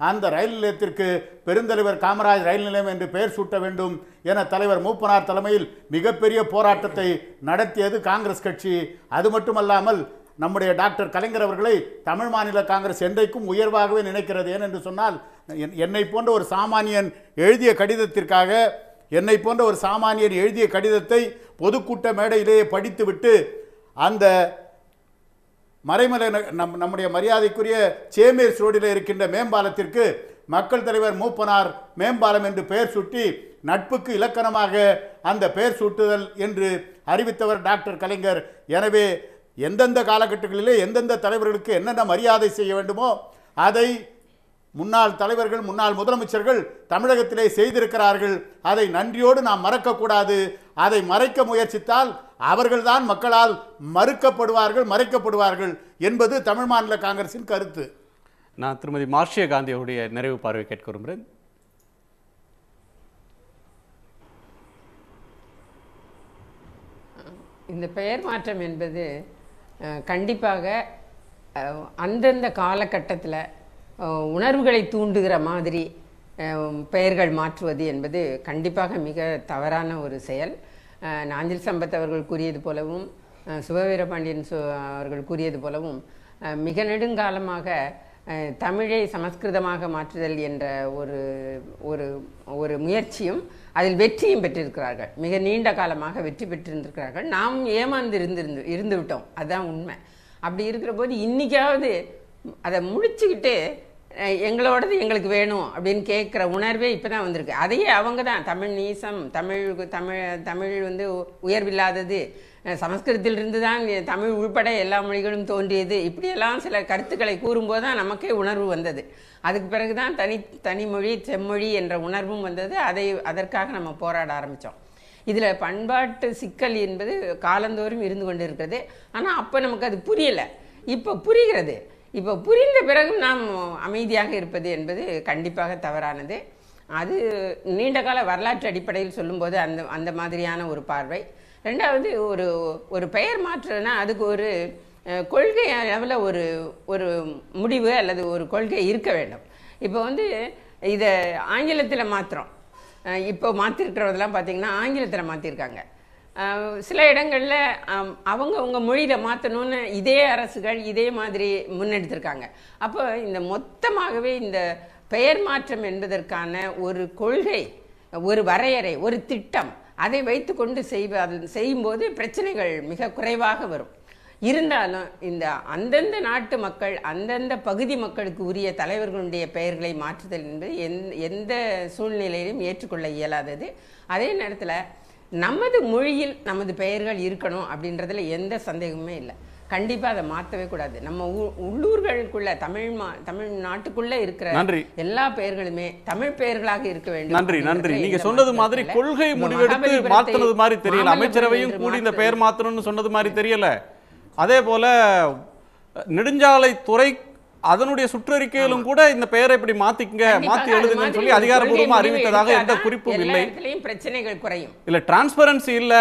அந்த ரயில் நிலையத்திற்கு பெருந்தலைவர் காமராஜ் ரயில் நிலையம் என்று பெயர் சூட்ட வேண்டும் என தலைவர் மூப்பனார் தலைமையில் மிகப்பெரிய போராட்டத்தை நடத்தியது காங்கிரஸ் கட்சி அது மட்டுமல்லாமல் நம்முடைய டாக்டர் கலைஞர் அவர்களை தமிழ் மாநில காங்கிரஸ் என்றைக்கும் உயர்வாகவே நினைக்கிறது ஏனென்று சொன்னால் என்னை போன்ற ஒரு சாமானியன் எழுதிய கடிதத்திற்காக என்னை போன்ற ஒரு சாமானியன் எழுதிய கடிதத்தை பொதுக்கூட்ட மேடையிலேயே படித்துவிட்டு அந்த மறைமலை நம் நம்முடைய மரியாதைக்குரிய சேமேர் சோடியில் இருக்கின்ற மேம்பாலத்திற்கு மக்கள் தலைவர் மூப்பனார் மேம்பாலம் என்று பெயர் சுட்டி நட்புக்கு இலக்கணமாக அந்த பெயர் சூட்டுதல் என்று அறிவித்தவர் டாக்டர் கலைஞர் எனவே எந்தெந்த காலகட்டங்களிலே எந்தெந்த தலைவர்களுக்கு என்னென்ன மரியாதை செய்ய வேண்டுமோ அதை முன்னாள் தலைவர்கள் முன்னாள் முதலமைச்சர்கள் தமிழகத்திலே செய்திருக்கிறார்கள் அதை நன்றியோடு நாம் மறக்கக்கூடாது அதை மறைக்க முயற்சித்தால் அவர்கள்தான் மக்களால் மறுக்கப்படுவார்கள் மறைக்கப்படுவார்கள் என்பது தமிழ் மாநில காங்கிரசின் கருத்து நான் திருமதி மார்ஷிய அவருடைய நிறைவு பார்வை கேட்க விரும்புகிறேன் இந்த பெயர் மாற்றம் என்பது கண்டிப்பாக அந்தந்த காலகட்டத்தில் உணர்வுகளை தூண்டுகிற மாதிரி பெயர்கள் மாற்றுவது என்பது கண்டிப்பாக மிக தவறான ஒரு செயல் நாஞ்சில் சம்பத் அவர்கள் கூறியது போலவும் சுபவீரபாண்டியன் சு அவர்கள் கூறியது போலவும் மிக நெடுங்காலமாக தமிழை சமஸ்கிருதமாக மாற்றுதல் என்ற ஒரு ஒரு ஒரு முயற்சியும் அதில் வெற்றியும் பெற்றிருக்கிறார்கள் மிக நீண்ட காலமாக வெற்றி பெற்றிருந்திருக்கிறார்கள் நாம் ஏமாந்து இருந்திருந்து இருந்து விட்டோம் அதுதான் உண்மை அப்படி இருக்கிற போது இன்றைக்காவது அதை முடிச்சுக்கிட்டு எங்களோடது எங்களுக்கு வேணும் அப்படின்னு கேட்குற உணர்வே இப்போ தான் வந்திருக்கு அதையே அவங்க தான் தமிழ் நீசம் தமிழ் தமிழ் தமிழ் வந்து உயர்வில்லாதது சமஸ்கிருதத்திலிருந்து தான் தமிழ் உள்பட எல்லா மொழிகளும் தோன்றியது இப்படியெல்லாம் சில கருத்துக்களை கூறும்போது தான் நமக்கே உணர்வு வந்தது அதுக்கு பிறகு தான் தனி தனிமொழி செம்மொழி என்ற உணர்வும் வந்தது அதை அதற்காக நம்ம போராட ஆரம்பித்தோம் இதில் பண்பாட்டு சிக்கல் என்பது காலந்தோறும் இருந்து கொண்டு இருக்கிறது ஆனால் அப்போ நமக்கு அது புரியலை இப்போ புரிகிறது இப்போ புரிந்த பிறகும் நாம் அமைதியாக இருப்பது என்பது கண்டிப்பாக தவறானது அது நீண்ட கால வரலாற்று அடிப்படையில் சொல்லும்போது அந்த அந்த மாதிரியான ஒரு பார்வை ரெண்டாவது ஒரு ஒரு பெயர் மாற்றுனா அதுக்கு ஒரு கொள்கை அளவில் ஒரு ஒரு முடிவு அல்லது ஒரு கொள்கை இருக்க வேண்டும் இப்போ வந்து இதை ஆங்கிலத்தில் மாத்திரம் இப்போ மாற்றிருக்கிறதெல்லாம் பார்த்தீங்கன்னா ஆங்கிலத்தில் மாற்றிருக்காங்க சில இடங்களில் அவங்கவுங்க மொழியில் மாற்றணும்னு இதே அரசுகள் இதே மாதிரி முன்னெடுத்திருக்காங்க அப்போ இந்த மொத்தமாகவே இந்த பெயர் மாற்றம் என்பதற்கான ஒரு கொள்கை ஒரு வரையறை ஒரு திட்டம் அதை வைத்துக்கொண்டு செய்வ செய்யும்போது பிரச்சனைகள் மிக குறைவாக வரும் இருந்தாலும் இந்த அந்தந்த நாட்டு மக்கள் அந்தந்த பகுதி மக்களுக்கு உரிய தலைவர்களுடைய பெயர்களை மாற்றுதல் என்பது எந் எந்த சூழ்நிலையிலும் ஏற்றுக்கொள்ள இயலாதது அதே நேரத்தில் நமது மொழியில் நமது பெயர்கள் இருக்கணும் அப்படின்றதுல எந்த சந்தேகமே இல்லை கண்டிப்பாக அதை மாற்றவே கூடாது நம்ம உள்ளூர்களுக்குள்ள தமிழ் மா நாட்டுக்குள்ள இருக்கிற எல்லா பெயர்களுமே தமிழ் பெயர்களாக இருக்க வேண்டும் நன்றி நன்றி நீங்க சொன்னது மாதிரி கொள்கை முடிவெடுத்து மாத்தினது மாதிரி தெரியல அமைச்சரவையும் கூடி இந்த பெயர் மாத்தணும்னு சொன்னது மாதிரி தெரியல அதே போல நெடுஞ்சாலை துறை அதனுடைய சுற்றறிக்கையிலும் கூட இந்த பெயரை இப்படி மாத்திக்க மாத்தி எழுதுங்கன்னு சொல்லி அதிகாரப்பூர்வமா அறிவித்ததாக எந்த குறிப்பும் இல்லை பிரச்சனைகள் குறையும் இல்ல டிரான்ஸ்பரன்சி இல்ல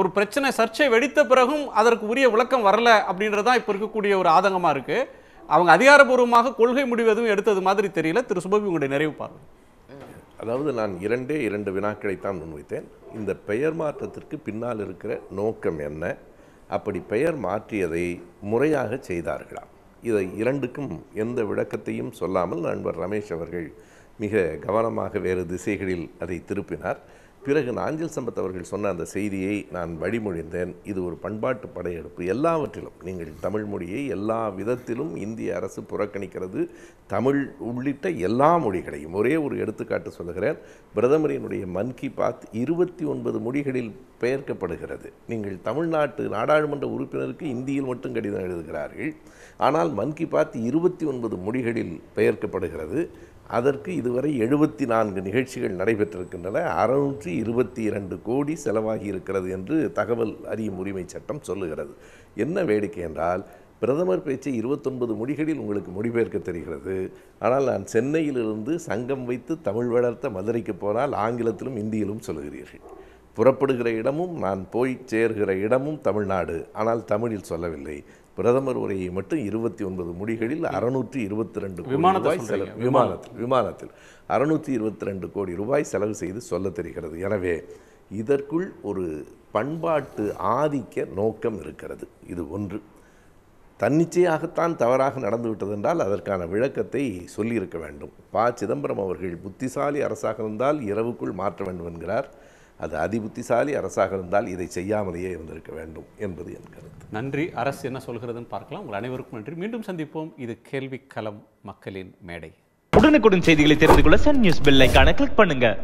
ஒரு பிரச்சனை சர்ச்சை வெடித்த பிறகும் அதற்கு உரிய விளக்கம் வரல அப்படின்றதான் இப்போ இருக்கக்கூடிய ஒரு ஆதங்கமாக இருக்குது அவங்க அதிகாரபூர்வமாக கொள்கை முடிவு எதுவும் எடுத்தது மாதிரி தெரியல திரு சுபவி உங்களுடைய நிறைவு பார்வை அதாவது நான் இரண்டே இரண்டு வினாக்களை தான் முன்வைத்தேன் இந்த பெயர் மாற்றத்திற்கு பின்னால் இருக்கிற நோக்கம் என்ன அப்படி பெயர் மாற்றியதை முறையாக செய்தார்களாம் இதை இரண்டுக்கும் எந்த விளக்கத்தையும் சொல்லாமல் நண்பர் ரமேஷ் அவர்கள் மிக கவனமாக வேறு திசைகளில் அதை திருப்பினார் பிறகு நாஞ்சில் சம்பத் அவர்கள் சொன்ன அந்த செய்தியை நான் வழிமொழிந்தேன் இது ஒரு பண்பாட்டு படையெடுப்பு எல்லாவற்றிலும் நீங்கள் தமிழ் மொழியை எல்லா விதத்திலும் இந்திய அரசு புறக்கணிக்கிறது தமிழ் உள்ளிட்ட எல்லா மொழிகளையும் ஒரே ஒரு எடுத்துக்காட்டு சொல்லுகிறேன் பிரதமரினுடைய மன் கி பாத் இருபத்தி ஒன்பது மொழிகளில் பெயர்க்கப்படுகிறது நீங்கள் தமிழ்நாட்டு நாடாளுமன்ற உறுப்பினருக்கு இந்தியில் மட்டும் கடிதம் எழுதுகிறார்கள் ஆனால் மன் கி பாத் இருபத்தி ஒன்பது மொழிகளில் பெயர்க்கப்படுகிறது அதற்கு இதுவரை எழுபத்தி நான்கு நிகழ்ச்சிகள் நடைபெற்றிருக்கின்றன அறுநூற்றி இருபத்தி இரண்டு கோடி செலவாகி இருக்கிறது என்று தகவல் அறியும் உரிமை சட்டம் சொல்லுகிறது என்ன வேடிக்கை என்றால் பிரதமர் பேச்சை இருபத்தொன்பது மொழிகளில் உங்களுக்கு மொழிபெயர்க்க தெரிகிறது ஆனால் நான் சென்னையிலிருந்து சங்கம் வைத்து தமிழ் வளர்த்த மதுரைக்கு போனால் ஆங்கிலத்திலும் இந்தியிலும் சொல்லுகிறீர்கள் புறப்படுகிற இடமும் நான் போய் சேர்கிற இடமும் தமிழ்நாடு ஆனால் தமிழில் சொல்லவில்லை பிரதமர் உரையை மட்டும் இருபத்தி ஒன்பது மொழிகளில் அறுநூற்றி இருபத்தி ரெண்டு விமானத்தை செலவு விமானத்தில் விமானத்தில் அறுநூற்றி இருபத்தி ரெண்டு கோடி ரூபாய் செலவு செய்து சொல்ல தெரிகிறது எனவே இதற்குள் ஒரு பண்பாட்டு ஆதிக்க நோக்கம் இருக்கிறது இது ஒன்று தன்னிச்சையாகத்தான் தவறாக நடந்துவிட்டது என்றால் அதற்கான விளக்கத்தை சொல்லியிருக்க வேண்டும் ப சிதம்பரம் அவர்கள் புத்திசாலி அரசாக இருந்தால் இரவுக்குள் மாற்ற வேண்டும் என்கிறார் அது அதிபுத்திசாலி அரசாக இருந்தால் இதை செய்யாமலேயே இருந்திருக்க வேண்டும் என்பது என் கருத்து நன்றி அரசு என்ன சொல்கிறதுன்னு பார்க்கலாம் உங்கள் அனைவருக்கும் நன்றி மீண்டும் சந்திப்போம் இது கேள்வி களம் மக்களின் மேடை உடனுக்குடன் செய்திகளை தெரிந்து கொள்ள சன் நியூஸ் பெல் கிளிக் பண்ணுங்க